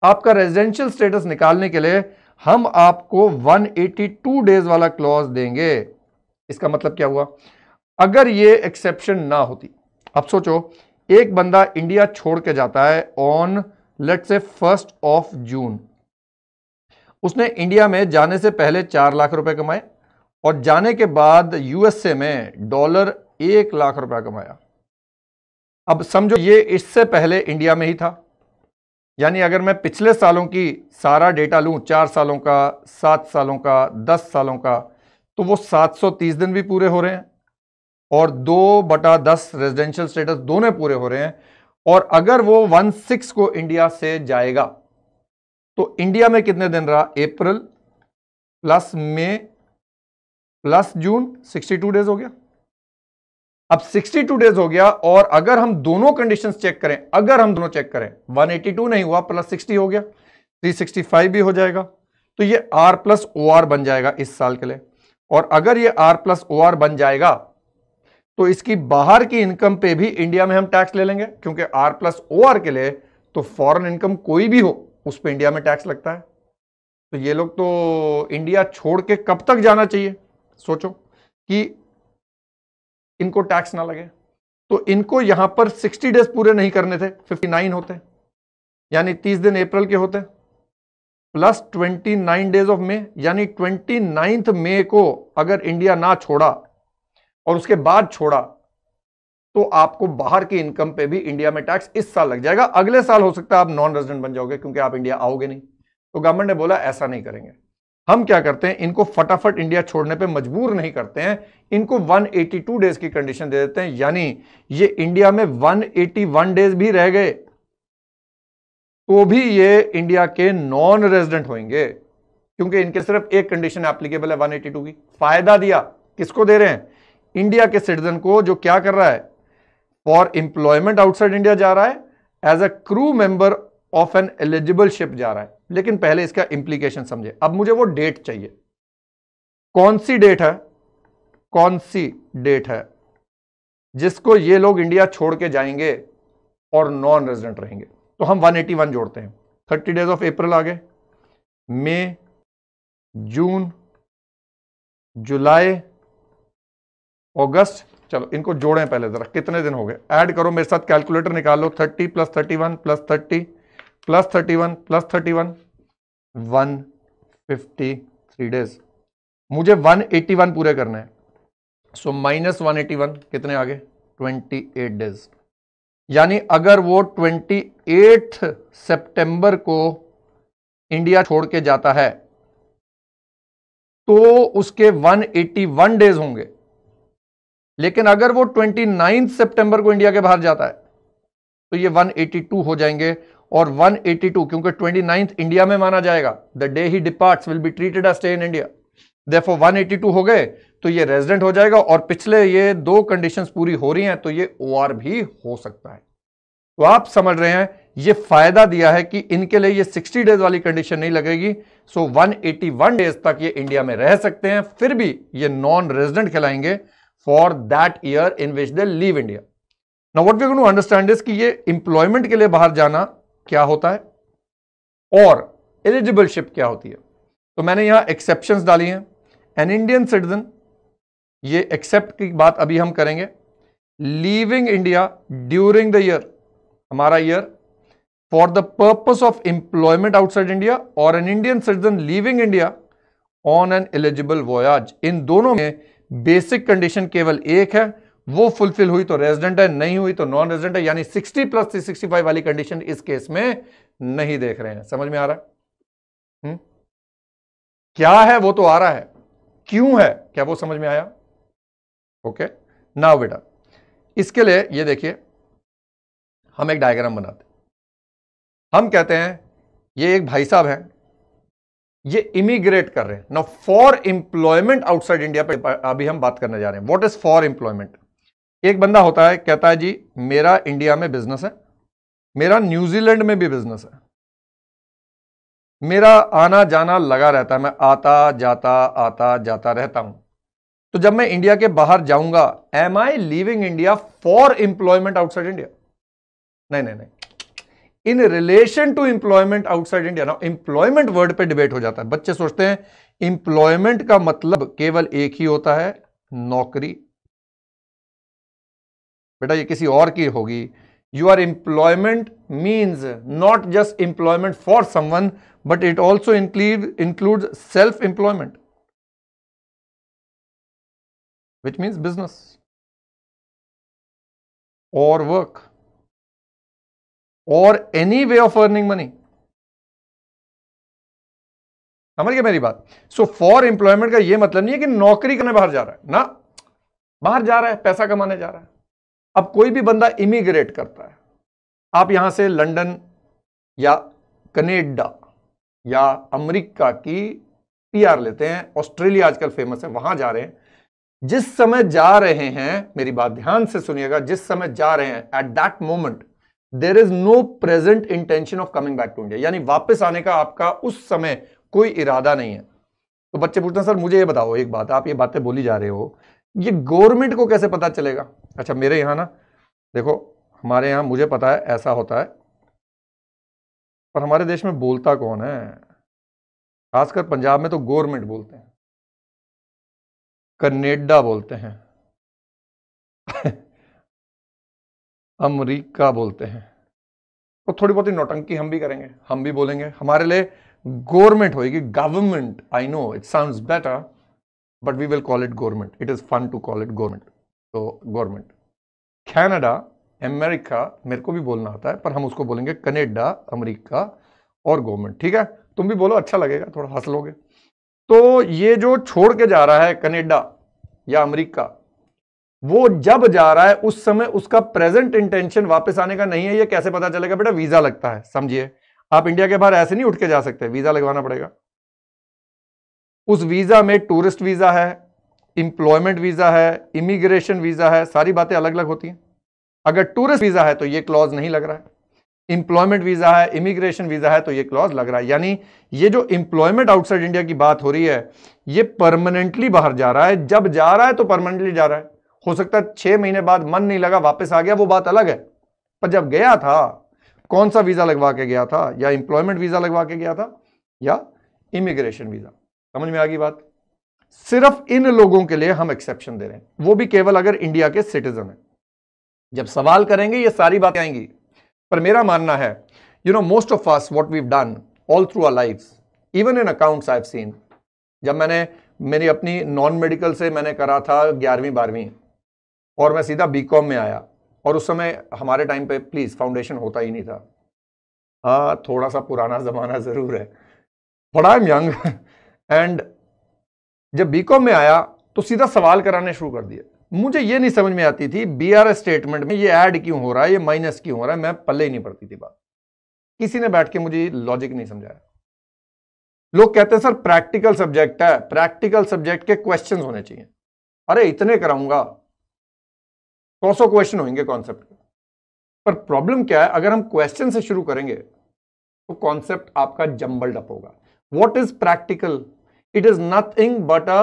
आपका रेजिडेंशियल स्टेटस निकालने के लिए हम आपको 182 डेज वाला क्लॉज देंगे इसका मतलब क्या हुआ अगर ये एक्सेप्शन ना होती अब सोचो एक बंदा इंडिया छोड़ के जाता है on let's say first of June उसने इंडिया में जाने से पहले चार लाख रुपए कमाए और जाने के बाद यूएसए में डॉलर एक लाख रुपया कमाया अब समझो ये इससे पहले इंडिया में ही था यानी अगर मैं पिछले सालों की सारा डेटा लूं चार सालों का सात सालों का दस सालों का तो वो 730 दिन भी पूरे हो रहे हैं और दो बटा दस रेजिडेंशियल स्टेटस दोनों पूरे हो रहे हैं और अगर वो वन सिक्स को इंडिया से जाएगा तो इंडिया में कितने दिन रहा April plus May plus June 62 days हो गया अब 62 डेज हो गया और अगर हम दोनों कंडीशन चेक करें अगर हम दोनों चेक करें 182 नहीं हुआ प्लस 60 हो गया 365 भी हो जाएगा तो ये आर प्लस ओ आर बन जाएगा इस साल के लिए और अगर ये आर प्लस ओ आर बन जाएगा तो इसकी बाहर की इनकम पे भी इंडिया में हम टैक्स ले लेंगे क्योंकि आर प्लस ओ आर के लिए तो फॉरेन इनकम कोई भी हो उस पर इंडिया में टैक्स लगता है तो ये लोग तो इंडिया छोड़ के कब तक जाना चाहिए सोचो कि इनको टैक्स ना लगे तो इनको यहां पर 60 डेज पूरे नहीं करने थे 59 होते यानी 30 दिन अप्रैल के होते प्लस 29 डेज ऑफ मे यानी ट्वेंटी नाइन्थ मे को अगर इंडिया ना छोड़ा और उसके बाद छोड़ा तो आपको बाहर की इनकम पे भी इंडिया में टैक्स इस साल लग जाएगा अगले साल हो सकता है आप नॉन रेजिडेंट बन जाओगे क्योंकि आप इंडिया आओगे नहीं तो गवर्नमेंट ने बोला ऐसा नहीं करेंगे हम क्या करते हैं इनको फटाफट इंडिया छोड़ने पे मजबूर नहीं करते हैं इनको 182 डेज की कंडीशन दे देते हैं यानी ये इंडिया में 181 डेज भी रह गए तो भी ये इंडिया के नॉन रेजिडेंट होंगे क्योंकि इनके सिर्फ एक कंडीशन एप्लीकेबल है 182 की फायदा दिया किसको दे रहे हैं इंडिया के सिटीजन को जो क्या कर रहा है फॉर एम्प्लॉयमेंट आउटसाइड इंडिया जा रहा है as a crew member of an eligible ship जा रहा है लेकिन पहले इसका इंप्लीकेशन समझे अब मुझे वो डेट चाहिए कौन सी डेट है कौन सी डेट है जिसको ये लोग इंडिया छोड़ के जाएंगे और नॉन रेजिडेंट रहेंगे तो हम 181 जोड़ते हैं 30 डेज ऑफ अप्रैल आ गए मई जून जुलाई अगस्त चलो इनको जोड़ें पहले ज़रा कितने दिन हो गए ऐड करो मेरे साथ कैलकुलेटर निकाल लो thirty plus thirty one plus thirty plus thirty one plus thirty one one fifty three days मुझे वन एट्टी वन पूरे करने हैं so minus one eighty one कितने आगे ट्वेंटी एट डेज यानी अगर वो ट्वेंटी एट सेप्टेम्बर को इंडिया छोड़ के जाता है तो उसके 181 डेज होंगे लेकिन अगर वो ट्वेंटी सितंबर को इंडिया के बाहर जाता है तो ये 182 हो जाएंगे और 182 क्योंकि ट्वेंटी इंडिया में माना जाएगा the day he departs will be treated stay in India देखो टू हो गए तो ये रेजिडेंट हो जाएगा और पिछले ये दो कंडीशंस पूरी हो रही हैं तो ये ओ भी हो सकता है तो आप समझ रहे हैं ये फायदा दिया है कि इनके लिए ये 60 डेज वाली कंडीशन नहीं लगेगी सो 181 डेज तक ये इंडिया में रह सकते हैं फिर भी ये नॉन रेजिडेंट खिलाएंगे for that year in which the leave India now what we to understand is कि ये इंप्लॉयमेंट के लिए बाहर जाना क्या होता है और एलिजिबलशिप क्या होती है तो मैंने यहां एक्सेप्शन डाली हैं एन इंडियन सिटीजन ये एक्सेप्ट की बात अभी हम करेंगे leaving India during the year हमारा year for the purpose of employment outside India और an Indian citizen leaving India on an eligible voyage इन दोनों में बेसिक कंडीशन केवल एक है वो फुलफिल हुई तो रेजिडेंट है नहीं हुई तो नॉन रेजिडेंट है यानी 60 प्लस 365 वाली कंडीशन इस केस में नहीं देख रहे हैं समझ में आ रहा है हुँ? हम्म? क्या है वो तो आ रहा है क्यों है क्या वो समझ में आया ओके नाउ बेटा इसके लिए ये देखिए हम एक डायग्राम बनाते हम कहते हैं ये एक भाई साहब हैं ये इमिग्रेट कर रहे हैं ना फॉर एम्प्लॉयमेंट आउटसाइड इंडिया पर अभी हम बात करने जा रहे हैं वॉट इज फॉर एम्प्लॉयमेंट एक बंदा होता है कहता है जी मेरा इंडिया में बिजनेस है मेरा न्यूजीलैंड में भी बिजनेस है मेरा आना जाना लगा रहता है मैं आता जाता आता जाता रहता हूं तो जब मैं इंडिया के बाहर जाऊंगा am I leaving India for employment outside India नहीं नहीं नहीं in relation to employment outside India ना इंप्लॉयमेंट वर्ड पे डिबेट हो जाता है बच्चे सोचते हैं इंप्लॉयमेंट का मतलब केवल एक ही होता है नौकरी बेटा ये किसी और की होगी you are employment means not just employment for someone but it also include include self employment which means business or work or any way of earning money समझ गए मेरी बात सो फॉर एम्प्लॉयमेंट का ये मतलब नहीं है कि नौकरी करने बाहर जा रहा है ना बाहर जा रहा है पैसा कमाने जा रहा है अब कोई भी बंदा इमिग्रेट करता है आप यहां से लंदन या कनेडा या अमेरिका की पीआर लेते हैं ऑस्ट्रेलिया आजकल फेमस है वहां जा रहे हैं जिस समय जा रहे हैं मेरी बात ध्यान से सुनिएगा जिस समय जा रहे हैं at that moment there is no present intention of coming back to India यानी वापस आने का आपका उस समय कोई इरादा नहीं है तो बच्चे पूछते हैं सर मुझे ये बताओ एक बात आप ये बातें बोली जा रहे हो ये गवर्नमेंट को कैसे पता चलेगा अच्छा मेरे यहाँ ना देखो हमारे यहां मुझे पता है ऐसा होता है पर हमारे देश में बोलता कौन है खासकर पंजाब में तो गवर्नमेंट बोलते हैं कनेडा बोलते हैं अमरीका बोलते हैं तो थोड़ी बहुत ही नोटंकी हम भी करेंगे हम भी बोलेंगे हमारे लिए गवर्नमेंट होएगी government I know it sound better but we will call it government it is fun to call it government तो गवर्नमेंट कैनेडा अमेरिका मेरे को भी बोलना आता है पर हम उसको बोलेंगे कनेडा अमेरिका और गवर्नमेंट ठीक है तुम भी बोलो अच्छा लगेगा थोड़ा हंस लोगे तो ये जो छोड़ के जा रहा है कनेडा या अमेरिका वो जब जा रहा है उस समय उसका प्रेजेंट इंटेंशन वापस आने का नहीं है ये कैसे पता चलेगा बेटा वीजा लगता है समझिए आप इंडिया के बाहर ऐसे नहीं उठ के जा सकते वीजा लगवाना पड़ेगा उस वीजा में टूरिस्ट वीजा है इंप्लॉयमेंट वीजा है इमिग्रेशन वीजा है सारी बातें अलग अलग होती हैं अगर टूरिस्ट वीजा है तो ये क्लॉज नहीं लग रहा है इंप्लॉयमेंट वीजा है इमिग्रेशन वीजा है तो ये क्लॉज लग रहा है यानी ये जो इंप्लॉयमेंट आउटसाइड इंडिया की बात हो रही है ये परमानेंटली बाहर जा रहा है जब जा रहा है तो परमानेंटली जा रहा है हो सकता है छह महीने बाद मन नहीं लगा वापस आ गया वो बात अलग है पर जब गया था कौन सा वीजा लगवा के गया था या इंप्लॉयमेंट वीजा लगवा के गया था या इमिग्रेशन वीजा समझ में आ गई बात सिर्फ इन लोगों के लिए हम एक्सेप्शन दे रहे हैं वो भी केवल अगर इंडिया के सिटीजन है जब सवाल करेंगे ये सारी बातें आएंगी पर मेरा मानना है you know most of fast what we've done all through our life even in accounts I seen जब मैंने मेरी अपनी नॉन मेडिकल से मैंने करा था ग्यारहवीं बारहवीं और मैं सीधा बी में आया और उस समय हमारे टाइम पे प्लीज़ फाउंडेशन होता ही नहीं था हाँ थोड़ा सा पुराना ज़माना ज़रूर है but I am young and जब बी में आया तो सीधा सवाल कराने शुरू कर दिए मुझे ये नहीं समझ में आती थी बी आर स्टेटमेंट में ये ऐड क्यों हो रहा है ये माइनस क्यों हो रहा है मैं पल्ले ही नहीं पड़ती थी बात किसी ने बैठ के मुझे लॉजिक नहीं समझाया लोग कहते हैं सर प्रैक्टिकल सब्जेक्ट है प्रैक्टिकल सब्जेक्ट के क्वेश्चंस होने चाहिए अरे इतने कराऊंगा सौ सौ क्वेश्चन होंगे कॉन्सेप्ट के पर प्रॉब्लम क्या है अगर हम क्वेश्चन से शुरू करेंगे तो कॉन्सेप्ट आपका जम्बल्ड अप होगा what is practical it is nothing but a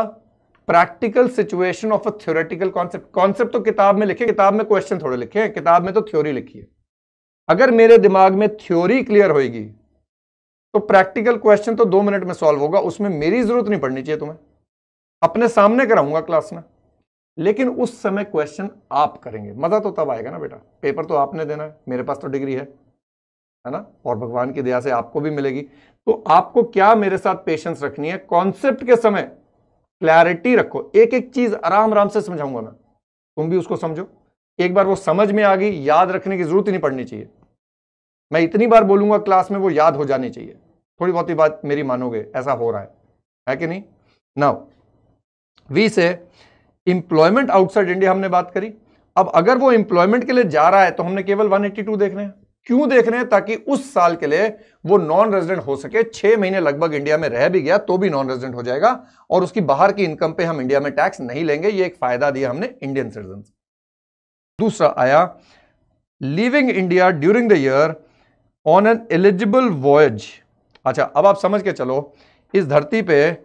practical situation of a theoretical concept concept तो किताब में लिखे किताब में क्वेश्चन थोड़े लिखे हैं किताब में तो थ्योरी लिखी है अगर मेरे दिमाग में थ्योरी क्लियर होगी तो प्रैक्टिकल क्वेश्चन तो दो मिनट में सॉल्व होगा उसमें मेरी जरूरत नहीं पड़नी चाहिए तुम्हें अपने सामने कराऊंगा क्लास में लेकिन उस समय क्वेश्चन आप करेंगे मज़ा तो तब आएगा ना बेटा पेपर तो आपने देना है मेरे पास तो डिग्री है है ना और भगवान की दया से आपको भी मिलेगी तो आपको क्या मेरे साथ पेशेंस रखनी है कॉन्सेप्ट के समय क्लैरिटी रखो एक एक चीज़ आराम आराम से समझाऊंगा मैं तुम भी उसको समझो एक बार वो समझ में आ गई याद रखने की जरूरत ही नहीं पड़नी चाहिए मैं इतनी बार बोलूंगा क्लास में वो याद हो जानी चाहिए थोड़ी बहुत ही बात मेरी मानोगे ऐसा हो रहा है है कि नहीं now we say employment outside India हमने बात करी अब अगर वो इंप्लॉयमेंट के लिए जा रहा है तो हमने केवल 182 देख रहे हैं क्यों देख रहे हैं ताकि उस साल के लिए वो नॉन रेजिडेंट हो सके छह महीने लगभग इंडिया में रह भी गया तो भी नॉन रेजिडेंट हो जाएगा और उसकी बाहर की इनकम पे हम इंडिया में टैक्स नहीं लेंगे ये एक फायदा दिया हमने इंडियन सिटीजन दूसरा आया living India during the year on an eligible voyage अच्छा अब आप समझ के चलो इस धरती पर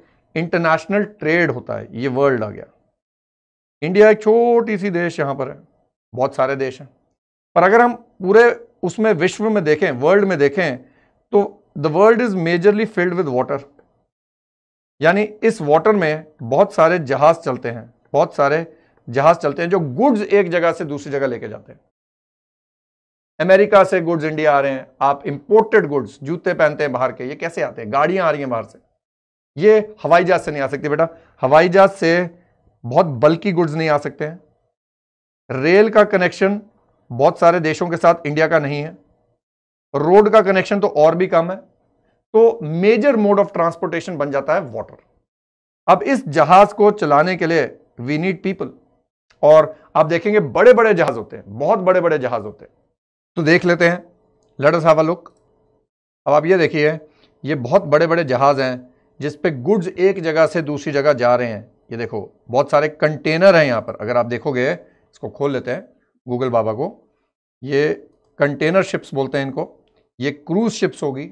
इंटरनेशनल ट्रेड होता है ये वर्ल्ड आ गया इंडिया एक छोटी सी देश यहाँ पर है बहुत सारे देश हैं पर अगर हम पूरे उसमें विश्व में देखें वर्ल्ड में देखें तो the world is majorly filled with water यानी इस वाटर में बहुत सारे जहाज़ चलते हैं बहुत सारे जहाज़ चलते हैं जो गुड्स एक जगह से दूसरी जगह लेके जाते हैं अमेरिका से गुड्स इंडिया आ रहे हैं आप इंपोर्टेड गुड्स जूते पहनते हैं बाहर के ये कैसे आते हैं गाड़ियां आ रही हैं बाहर से ये हवाई जहाज से नहीं आ सकती बेटा हवाई जहाज से बहुत बल्कि गुड्स नहीं आ सकते हैं रेल का कनेक्शन बहुत सारे देशों के साथ इंडिया का नहीं है रोड का कनेक्शन तो और भी कम है तो मेजर मोड ऑफ ट्रांसपोर्टेशन बन जाता है वाटर अब इस जहाज को चलाने के लिए वी नीड पीपल और आप देखेंगे बड़े बड़े जहाज होते हैं बहुत बड़े बड़े जहाज होते हैं तो देख लेते हैं लड़स हैव लुक अब आप ये देखिए ये बहुत बड़े बड़े जहाज हैं जिस पे गुड्स एक जगह से दूसरी जगह जा रहे हैं ये देखो बहुत सारे कंटेनर हैं यहाँ पर अगर आप देखोगे इसको खोल लेते हैं गूगल बाबा को ये कंटेनर शिप्स बोलते हैं इनको ये क्रूज शिप्स होगी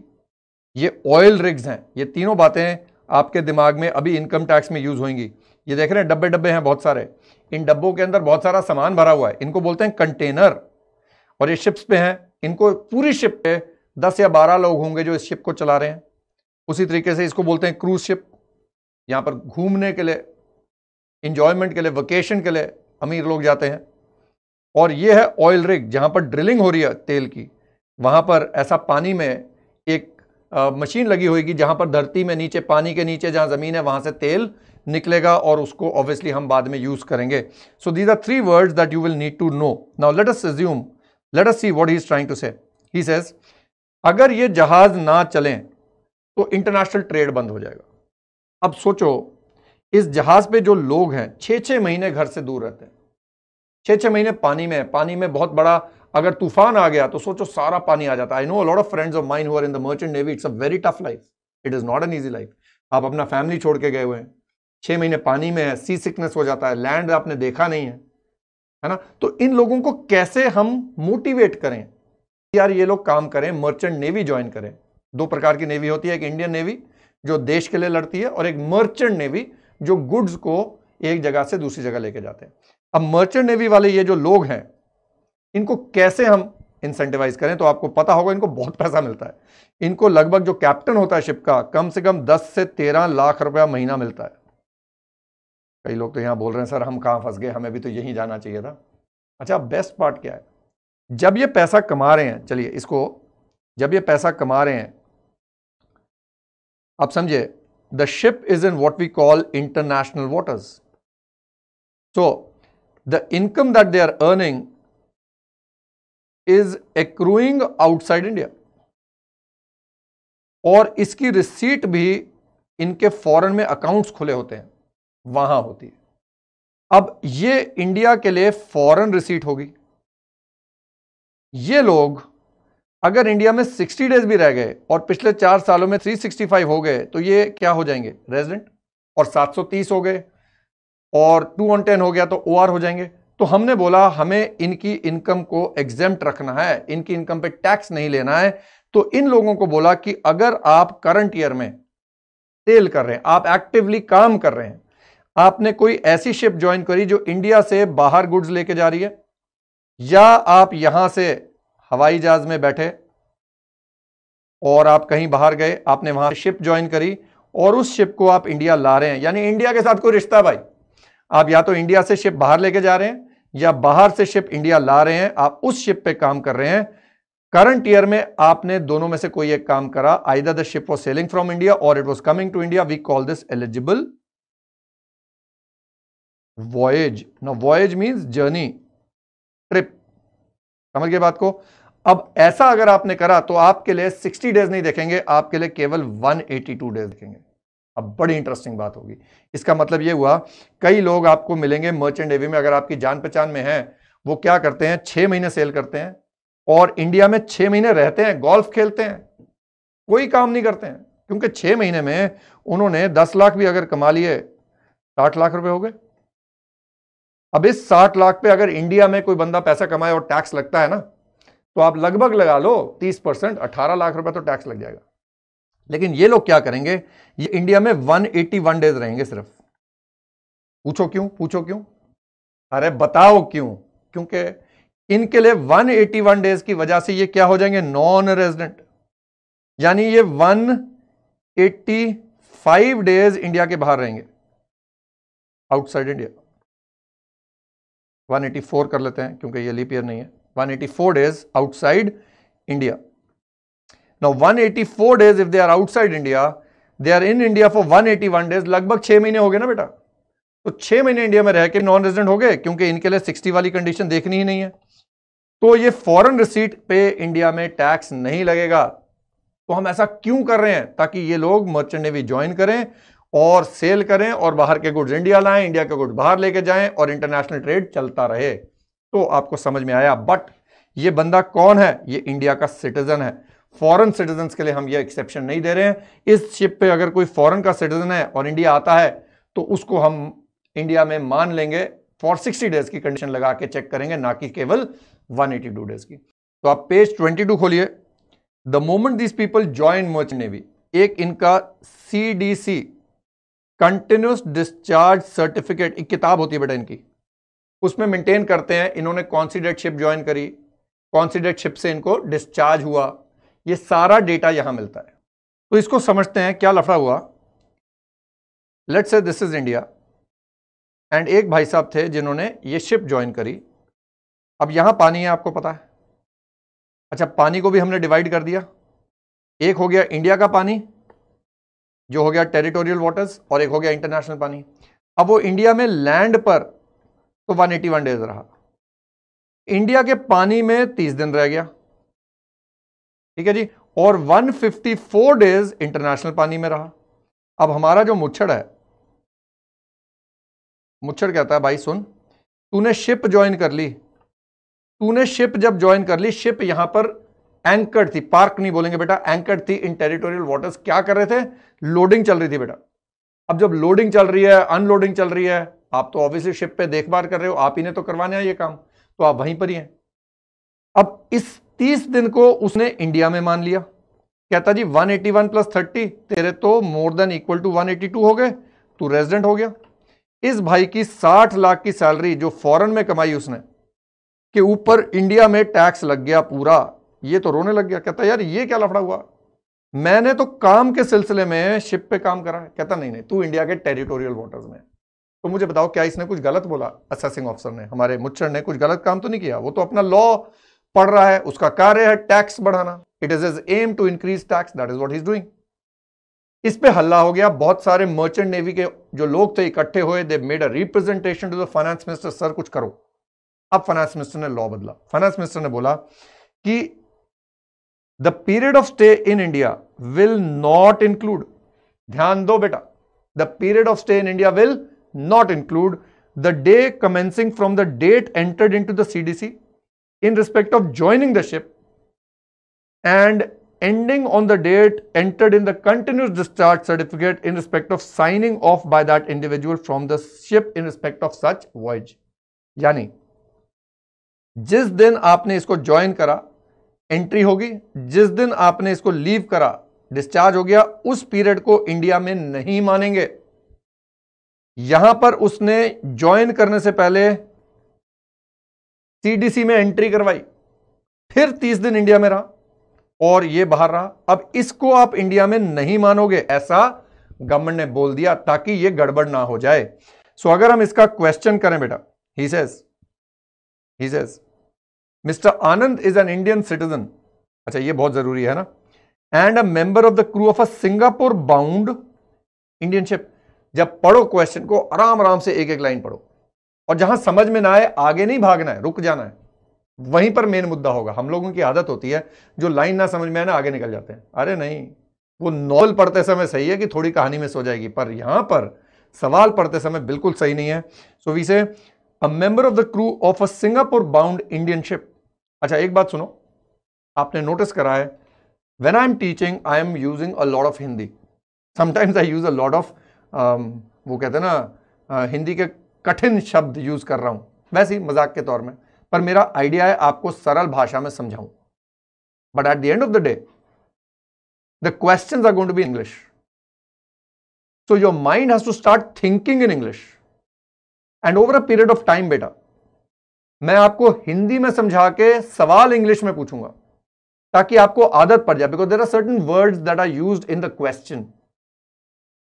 ये ऑयल रिग्स हैं ये तीनों बातें आपके दिमाग में अभी इनकम टैक्स में यूज़ होंगी ये देख रहे हैं डब्बे डब्बे हैं बहुत सारे इन डब्बों के अंदर बहुत सारा सामान भरा हुआ है इनको बोलते हैं कंटेनर और ये शिप्स पे हैं इनको पूरी शिप पे दस या बारह लोग होंगे जो इस शिप को चला रहे हैं उसी तरीके से इसको बोलते हैं क्रूज शिप यहाँ पर घूमने के लिए इंजॉयमेंट के लिए वकेशन के लिए अमीर लोग जाते हैं और ये है ऑयल रिग जहाँ पर ड्रिलिंग हो रही है तेल की वहाँ पर ऐसा पानी में एक आ, मशीन लगी होगी जहाँ पर धरती में नीचे पानी के नीचे जहाँ ज़मीन है वहाँ से तेल निकलेगा और उसको ऑब्वियसली हम बाद में यूज़ करेंगे so these are three words that you will need to know now let us resume let us see what he is trying to say he says अगर ये जहाज़ ना चलें तो इंटरनेशनल ट्रेड बंद हो जाएगा अब सोचो इस जहाज पे जो लोग हैं छः छः महीने घर से दूर रहते हैं छः छः महीने पानी में पानी में बहुत बड़ा अगर तूफान आ गया तो सोचो सारा पानी आ जाता है I know lot of friends of mine हुआ in the merchant navy it's a very tough life it is not an easy life आप अपना फैमिली छोड़ के गए हुए हैं छः महीने पानी में है सी सिकनेस हो जाता है लैंड आपने देखा नहीं है है ना तो इन लोगों को कैसे हम मोटिवेट करें यार ये लोग काम करें मर्चेंट नेवी ज्वाइन करें दो प्रकार की नेवी होती है एक इंडियन नेवी जो देश के लिए लड़ती है और एक मर्चेंट नेवी जो गुड्स को एक जगह से दूसरी जगह लेके जाते हैं अब मर्चेंट नेवी वाले ये जो लोग हैं इनको कैसे हम इंसेंटिवाइज करें तो आपको पता होगा इनको बहुत पैसा मिलता है इनको लगभग जो कैप्टन होता है शिप का कम से कम 10 से 13 लाख रुपया महीना मिलता है कई लोग तो यहां बोल रहे हैं सर हम कहां फंस गए हमें भी तो यहीं जाना चाहिए था अच्छा बेस्ट पार्ट क्या है जब ये पैसा कमा रहे हैं चलिए इसको जब ये पैसा कमा रहे हैं आप समझे the ship is in what we call international waters. So, the income that they are earning is accruing outside India. और इसकी रिसीट भी इनके फॉरेन में अकाउंट्स खुले होते हैं वहां होती है अब ये इंडिया के लिए फॉरेन रिसीट होगी ये लोग अगर इंडिया में 60 डेज भी रह गए और पिछले चार सालों में 365 हो गए तो ये क्या हो जाएंगे रेजिडेंट और 730 हो गए और टू ऑन टेन हो गया तो ओ हो जाएंगे तो हमने बोला हमें इनकी इनकम को एग्जेम्प्ट रखना है इनकी इनकम पे टैक्स नहीं लेना है तो इन लोगों को बोला कि अगर आप करंट ईयर में सेल कर रहे हैं आप एक्टिवली काम कर रहे हैं आपने कोई ऐसी शिप ज्वाइन करी जो इंडिया से बाहर गुड्स लेके जा रही है या आप यहां से हवाई जहाज़ में बैठे और आप कहीं बाहर गए आपने वहां शिप ज्वाइन करी और उस शिप को आप इंडिया ला रहे हैं यानी इंडिया के साथ कोई रिश्ता भाई आप या तो इंडिया से शिप बाहर लेके जा रहे हैं या बाहर से शिप इंडिया ला रहे हैं आप उस शिप पे काम कर रहे हैं करंट ईयर में आपने दोनों में से कोई एक काम करा either the ship was sailing from India और it was coming to India we call this eligible voyage ना वॉयज मीन्स जर्नी ट्रिप समझ गए बात को अब ऐसा अगर आपने करा तो आपके लिए 60 डेज नहीं देखेंगे आपके लिए केवल 182 डेज देखेंगे अब बड़ी इंटरेस्टिंग बात होगी इसका मतलब ये हुआ कई लोग आपको मिलेंगे मर्चेंट एवी में अगर आपकी जान पहचान में है वो क्या करते हैं छह महीने सेल करते हैं और इंडिया में छह महीने रहते हैं गोल्फ खेलते हैं कोई काम नहीं करते हैं क्योंकि छह महीने में उन्होंने दस लाख भी अगर कमा लिए साठ लाख रुपए हो गए अब इस साठ लाख पे अगर इंडिया में कोई बंदा पैसा कमाए और टैक्स लगता है ना तो आप लगभग लगा लो 30 परसेंट अठारह लाख रुपए तो टैक्स लग जाएगा लेकिन ये लोग क्या करेंगे ये इंडिया में 181 डेज रहेंगे सिर्फ पूछो क्यों पूछो क्यों अरे बताओ क्यों क्योंकि इनके लिए 181 डेज की वजह से ये क्या हो जाएंगे नॉन रेजिडेंट यानी ये 185 डेज इंडिया के बाहर रहेंगे आउटसाइड इंडिया 184 कर लेते हैं क्योंकि ये लीप ईयर नहीं है 184 days outside India. Now 184 days if they are outside India, they are in India for 181 days. लगभग छह महीने हो गए ना बेटा तो छह महीने इंडिया में रह के नॉन रेजिडेंट हो गए क्योंकि इनके लिए 60 वाली कंडीशन देखनी ही नहीं है तो ये फॉरेन रिसीट पे इंडिया में टैक्स नहीं लगेगा तो हम ऐसा क्यों कर रहे हैं ताकि ये लोग मर्चेंट नेवी ज्वाइन करें और सेल करें और बाहर के गुड्स इंडिया लाएं इंडिया के गुड्स बाहर लेके जाएं और इंटरनेशनल ट्रेड चलता रहे तो आपको समझ में आया बट ये बंदा कौन है ये इंडिया का सिटीजन है फॉरेन सिटीजन के लिए हम ये एक्सेप्शन नहीं दे रहे हैं इस शिप पे अगर कोई फॉरेन का सिटीजन है और इंडिया आता है तो उसको हम इंडिया में मान लेंगे फॉर 60 डेज की कंडीशन लगा के चेक करेंगे ना कि केवल 182 डेज की तो आप पेज 22 खोलिए the moment this people join मोच नेवी एक इनका C D C continuous discharge certificate एक किताब होती है बेटा इनकी उसमें मेंटेन करते हैं इन्होंने कौन सी डेट शिप ज्वाइन करी कौन सी डेट शिप से इनको डिस्चार्ज हुआ ये सारा डेटा यहां मिलता है तो इसको समझते हैं क्या लफड़ा हुआ let's say this is India and एक भाई साहब थे जिन्होंने ये शिप ज्वाइन करी अब यहां पानी है आपको पता है अच्छा पानी को भी हमने डिवाइड कर दिया एक हो गया इंडिया का पानी जो हो गया टेरिटोरियल वाटर्स और एक हो गया इंटरनेशनल पानी अब वो इंडिया में लैंड पर तो 181 डेज रहा इंडिया के पानी में 30 दिन रह गया ठीक है जी और 154 डेज इंटरनेशनल पानी में रहा अब हमारा जो मुच्छड़ है मुच्छड़ कहता है भाई सुन तूने शिप ज्वाइन कर ली तूने शिप जब ज्वाइन कर ली शिप यहां पर एंकर्ड थी पार्क नहीं बोलेंगे बेटा एंकर्ड थी इन टेरिटोरियल वाटर्स क्या कर रहे थे लोडिंग चल रही थी बेटा अब जब लोडिंग चल रही है अनलोडिंग चल रही है आप तो ऑब्वियसली शिप पे देखभाल कर रहे हो आप ही ने तो करवाने ये काम तो आप वहीं पर ही हैं अब इस तीस दिन को उसने इंडिया में मान लिया कहता जी 181 एटी वन प्लस थर्टी तेरे तो मोर देन इक्वल टू 182 हो गए तू रेजिडेंट हो गया इस भाई की 60 लाख की सैलरी जो फॉरेन में कमाई उसने के ऊपर इंडिया में टैक्स लग गया पूरा ये तो रोने लग गया कहता यार ये क्या लफड़ा हुआ मैंने तो काम के सिलसिले में शिप पे काम करा है कहता नहीं नहीं तू इंडिया के टेरिटोरियल वाटर्स में तो मुझे बताओ क्या इसने कुछ गलत बोला असेसिंग ऑफिसर ने हमारे मुच्छर ने कुछ गलत काम तो नहीं किया वो तो अपना लॉ पढ़ रहा है उसका कार्य है टैक्स बढ़ाना it is is aim to increase tax that is what is doing इस पे हल्ला हो गया बहुत सारे मर्चेंट नेवी के जो लोग थे इकट्ठे हुए they made a representation to the finance minister sir कुछ करो अब फाइनेंस मिनिस्टर ने लॉ बदला फाइनेंस मिनिस्टर ने बोला कि the period of stay in India will not include ध्यान दो बेटा the period of stay in India will not include the day commencing from the date entered into the CDC in respect of joining the ship and ending on the date entered in the continuous discharge certificate in respect of signing off by that individual from the ship in respect of such voyage Yani, जिस दिन आपने इसको join करा entry होगी जिस दिन आपने इसको लीव करा डिस्चार्ज हो गया उस पीरियड को इंडिया में नहीं मानेंगे यहां पर उसने ज्वाइन करने से पहले सीडीसी में एंट्री करवाई फिर तीस दिन इंडिया में रहा और ये बाहर रहा अब इसको आप इंडिया में नहीं मानोगे ऐसा गवर्नमेंट ने बोल दिया ताकि ये गड़बड़ ना हो जाए सो अगर हम इसका क्वेश्चन करें बेटा he says he says mister Anand is an Indian citizen अच्छा ये बहुत जरूरी है ना and a member of the crew of a Singapore bound Indian ship जब पढ़ो क्वेश्चन को आराम आराम से एक एक लाइन पढ़ो और जहां समझ में ना आए आगे नहीं भागना है रुक जाना है वहीं पर मेन मुद्दा होगा हम लोगों की आदत होती है जो लाइन ना समझ में आए ना आगे निकल जाते हैं अरे नहीं वो नॉवल पढ़ते समय सही है कि थोड़ी कहानी में सो जाएगी पर यहां पर सवाल पढ़ते समय बिल्कुल सही नहीं है so we say a member of the crew of a Singapore bound Indian ship अच्छा एक बात सुनो आपने नोटिस करा है when I am teaching I am using a lot of Hindi sometimes I use a lot of वो कहते हैं ना हिंदी के कठिन शब्द यूज़ कर रहा हूं वैसे ही मजाक के तौर में पर मेरा आइडिया है आपको सरल भाषा में समझाऊं but at the end of the day the question are going to be English so your mind has to start thinking in English and over a period of time बेटा मैं आपको हिंदी में समझा के सवाल इंग्लिश में पूछूंगा ताकि आपको आदत पड़ जाए because there are certain words that are use in the question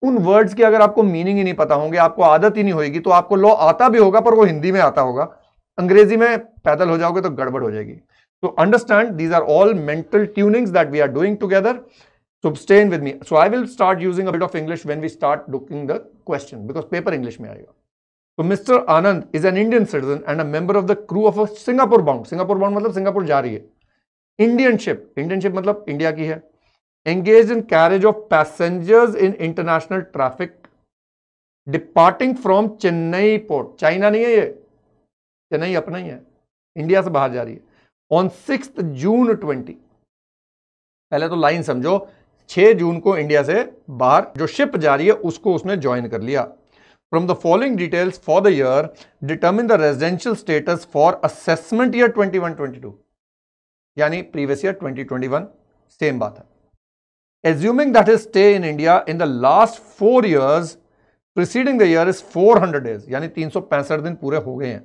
उन वर्ड्स की अगर आपको मीनिंग ही नहीं पता होंगे आपको आदत ही नहीं होगी तो आपको लॉ आता भी होगा पर वो हिंदी में आता होगा अंग्रेजी में पैदल हो जाओगे तो गड़बड़ हो जाएगी तो understand these are all mental tunings that we are doing together so stay with me so I will start using a bit of English when we start looking the question because paper English में आएगा तो mister Anand is an Indian citizen and a member of the crew of a Singapore bound Singapore bound मतलब Singapore जा रही है Indian ship Indian ship मतलब India की है engage in carriage of passengers in international traffic departing from Chennai port China नहीं है ये चेन्नई अपना ही है इंडिया से बाहर जा रही है ऑन सिक्स जून ट्वेंटी पहले तो लाइन समझो छह जून को इंडिया से बाहर जो शिप जा रही है उसको उसने ज्वाइन कर लिया from the following details for the year determine the residential status for assessment year twenty two यानी previous year twenty twenty one same बात है assuming that his stay in India in the four four years preceding the year is 400 days यानी 365 दिन पूरे हो गए हैं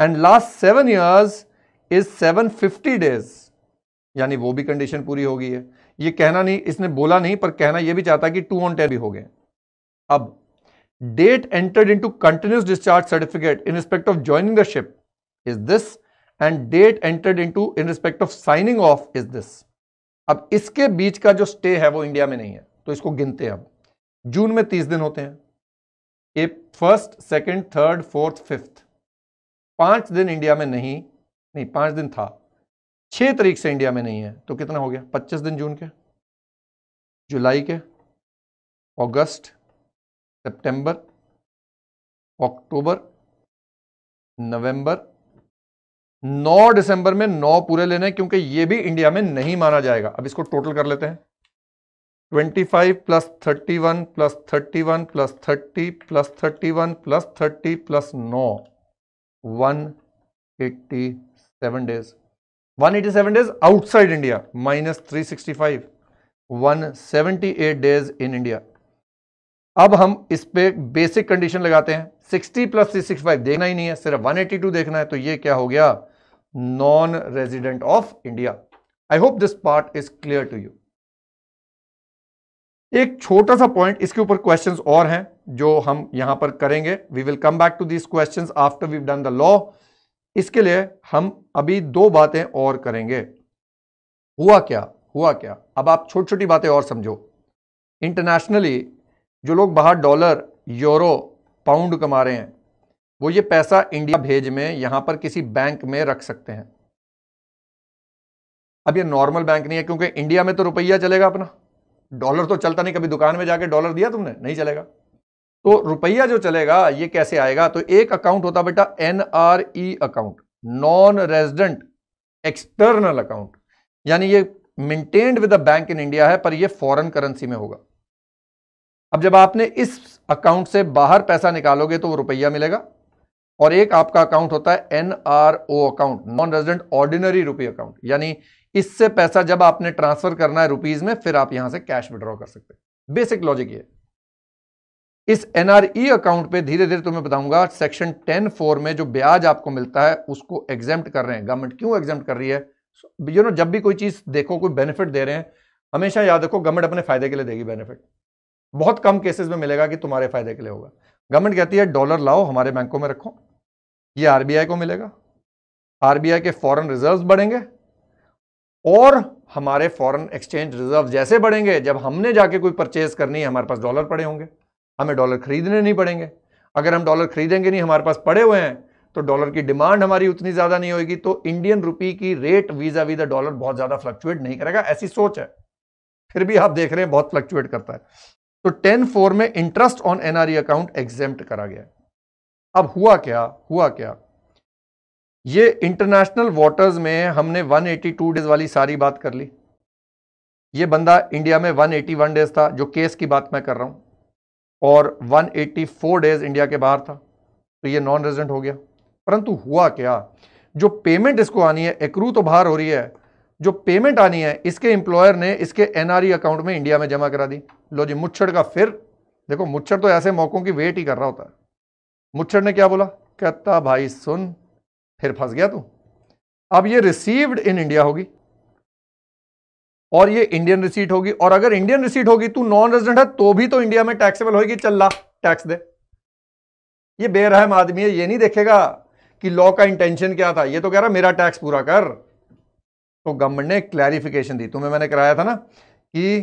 and last seven years is seven fifty days यानी वो भी कंडीशन पूरी हो गई है ये कहना नहीं इसने बोला नहीं पर कहना ये भी चाहता कि टू ऑन टेन भी हो गए अब date entered into continuous discharge certificate in respect of joining the ship is this and date entered into in respect of signing off is this अब इसके बीच का जो स्टे है वो इंडिया में नहीं है तो इसको गिनते हैं अब जून में तीस दिन होते हैं a first second third fourth fifth पांच दिन इंडिया में नहीं नहीं पांच दिन था छह तारीख से इंडिया में नहीं है तो कितना हो गया पच्चीस दिन जून के जुलाई के अगस्त सितंबर अक्टूबर नवंबर नौ दिसंबर में नौ पूरे लेने क्योंकि ये भी इंडिया में नहीं माना जाएगा अब इसको टोटल कर लेते हैं 25 plus 31 plus 31 plus 30 plus 31 plus 30 plus 9 187 days 187 days outside India minus 365 178 days in India अब हम इस पे बेसिक कंडीशन लगाते हैं 60 प्लस थ्री देखना ही नहीं है सिर्फ 182 देखना है तो ये क्या हो गया non-resident of India. I hope this part is clear to you. एक छोटा सा पॉइंट इसके ऊपर क्वेश्चंस और हैं जो हम यहां पर करेंगे we will come back to this questions after we done the law इसके लिए हम अभी दो बातें और करेंगे हुआ क्या हुआ क्या अब आप छोटी छोटी बातें और समझो इंटरनेशनली जो लोग बाहर डॉलर यूरो पाउंड कमा रहे हैं वो ये पैसा इंडिया भेज में यहां पर किसी बैंक में रख सकते हैं अब ये नॉर्मल बैंक नहीं है क्योंकि इंडिया में तो रुपया चलेगा अपना डॉलर तो चलता नहीं कभी दुकान में जाके डॉलर दिया तुमने नहीं चलेगा तो रुपया जो चलेगा ये कैसे आएगा तो एक अकाउंट होता बेटा NRE account non resident external account यानी ये maintained with bank in India है पर ये फॉरेन करेंसी में होगा अब जब आपने इस अकाउंट से बाहर पैसा निकालोगे तो वो रुपया मिलेगा और एक आपका अकाउंट होता है an account non resident ordinary rupee account यानी इससे पैसा जब आपने ट्रांसफर करना है रुपीज में फिर आप यहां से कैश विड्रॉ कर सकते हैं बेसिक लॉजिक ये इस एनआरई अकाउंट e पे धीरे धीरे तुम्हें बताऊंगा सेक्शन टेन फोर में जो ब्याज आपको मिलता है उसको एग्जेप्ट कर रहे हैं गवर्नमेंट क्यों एग्जेप्ट कर रही है यू नो जब भी कोई चीज देखो कोई बेनिफिट दे रहे हैं हमेशा याद रखो गवर्नमेंट अपने फायदे के लिए देगी बेनिफिट बहुत कम केसेस में मिलेगा कि तुम्हारे फायदे के लिए होगा गवर्नमेंट कहती है डॉलर लाओ हमारे बैंकों में रखो ये आरबीआई को मिलेगा आरबीआई के फॉरेन रिजर्व्स बढ़ेंगे और हमारे फॉरेन एक्सचेंज रिजर्व जैसे बढ़ेंगे जब हमने जाके कोई परचेज करनी है हमारे पास डॉलर पड़े होंगे हमें डॉलर खरीदने नहीं पड़ेंगे अगर हम डॉलर खरीदेंगे नहीं हमारे पास पड़े हुए हैं तो डॉलर की डिमांड हमारी उतनी ज़्यादा नहीं होगी तो इंडियन रुपी की रेट वीज़ा वीजा डॉलर बहुत ज़्यादा फ्लक्चुएट नहीं करेगा ऐसी सोच है फिर भी आप देख रहे हैं बहुत फ्लक्चुएट करता है तो टेन फोर में interest on NRE account exempt करा गया है अब हुआ क्या हुआ क्या ये इंटरनेशनल वाटर्स में हमने 182 डेज वाली सारी बात कर ली ये बंदा इंडिया में 181 डेज था जो केस की बात मैं कर रहा हूं और 184 डेज इंडिया के बाहर था तो ये नॉन रेजिडेंट हो गया परंतु हुआ क्या जो पेमेंट इसको आनी है एक्रू तो बाहर हो रही है जो पेमेंट आनी है इसके एम्प्लॉयर ने इसके एनआरई अकाउंट e में इंडिया में जमा करा दी लो जी मुच्छड़ का फिर देखो मुच्छड़ तो ऐसे मौक़ों की वेट ही कर रहा होता है मुच्छर ने क्या बोला कहता भाई सुन फिर फंस गया तू अब ये रिसीव्ड इन इंडिया होगी और ये इंडियन रिसीट होगी और अगर इंडियन रिसीट होगी तू नॉन रेजिडेंट है तो भी तो इंडिया में टैक्सेबल होगी चल ला टैक्स दे ये बेरहम आदमी है ये नहीं देखेगा कि लॉ का इंटेंशन क्या था ये तो कह रहा मेरा टैक्स पूरा कर तो गवर्नमेंट ने क्लैरिफिकेशन दी तुम्हें मैंने कराया था ना कि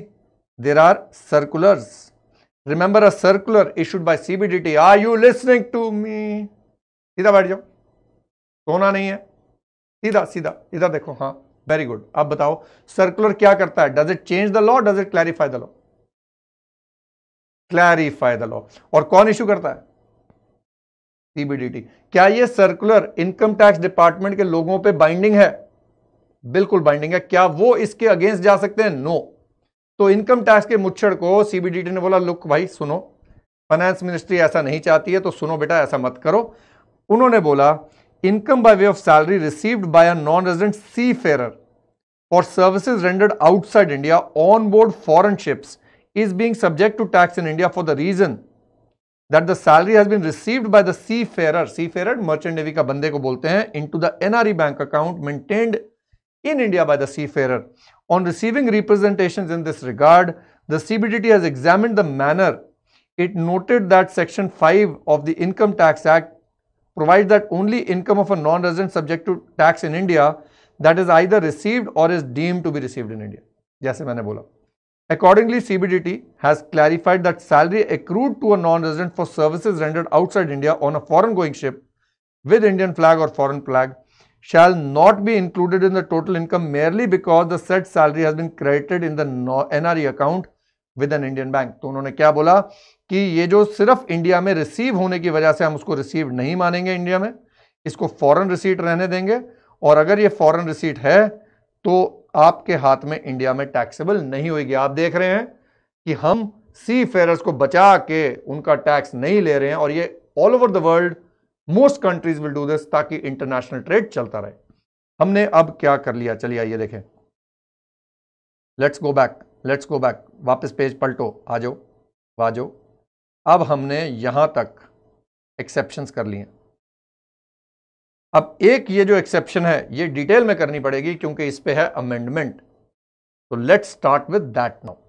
there are circulars remember a circular issued by CBDT are you listening to me सीधा बैठ जाओ सोना नहीं है सीधा सीधा सीधा देखो हाँ वेरी गुड अब बताओ सर्कुलर क्या करता है does it change the law does it clarify the law clarify the law और कौन इशू करता है सीबीडीटी क्या ये सर्कुलर इनकम टैक्स डिपार्टमेंट के लोगों पे बाइंडिंग है बिल्कुल बाइंडिंग है क्या वो इसके अगेंस्ट जा सकते हैं नो no. तो इनकम टैक्स के मुच्छड़ को सीबीडीटी ने बोला लुक भाई सुनो फाइनेंस मिनिस्ट्री ऐसा नहीं चाहती है तो सुनो बेटा ऐसा मत करो उन्होंने बोला income by way of salary received by a non resident seafarer for services rendered outside India on board foreign ships is being subject to tax in India for the reason that the salary has been received by the seafarer seafarer merchant navy का बंदे को बोलते हैं in the NRE bank account maintained in India by the seafarer On receiving representations in this regard, the CBDT has examined the manner. It noted that Section 5 of the Income Tax Act provides that only income of a non-resident subject to tax in India that is either received or is deemed to be received in India. जैसे मैंने बोला Accordingly, CBDT has clarified that salary accrued to a non-resident for services rendered outside India on a foreign going ship with Indian flag or foreign flag shall not be included in the total income merely because the said salary has been credited in the NRE account with an Indian bank तो उन्होंने क्या बोला कि ये जो सिर्फ India में receive होने की वजह से हम उसको रिसीव नहीं मानेंगे इंडिया में इसको फॉरन रिसीट रहने देंगे और अगर ये फॉरन रिसीट है तो आपके हाथ में इंडिया में टैक्सेबल नहीं होगी आप देख रहे हैं कि हम सी फेयरर्स को बचा के उनका टैक्स नहीं ले रहे हैं और ये all over the world most countries will do this ताकि इंटरनेशनल ट्रेड चलता रहे हमने अब क्या कर लिया चलिए आइए देखें let's go back let's go back वापस पेज पलटो आ जाओ आ जाओ अब हमने यहां तक एक्सेप्शंस कर लिए अब एक ये जो एक्सेप्शन है ये डिटेल में करनी पड़ेगी क्योंकि इस पे है अमेंडमेंट तो let's start with that now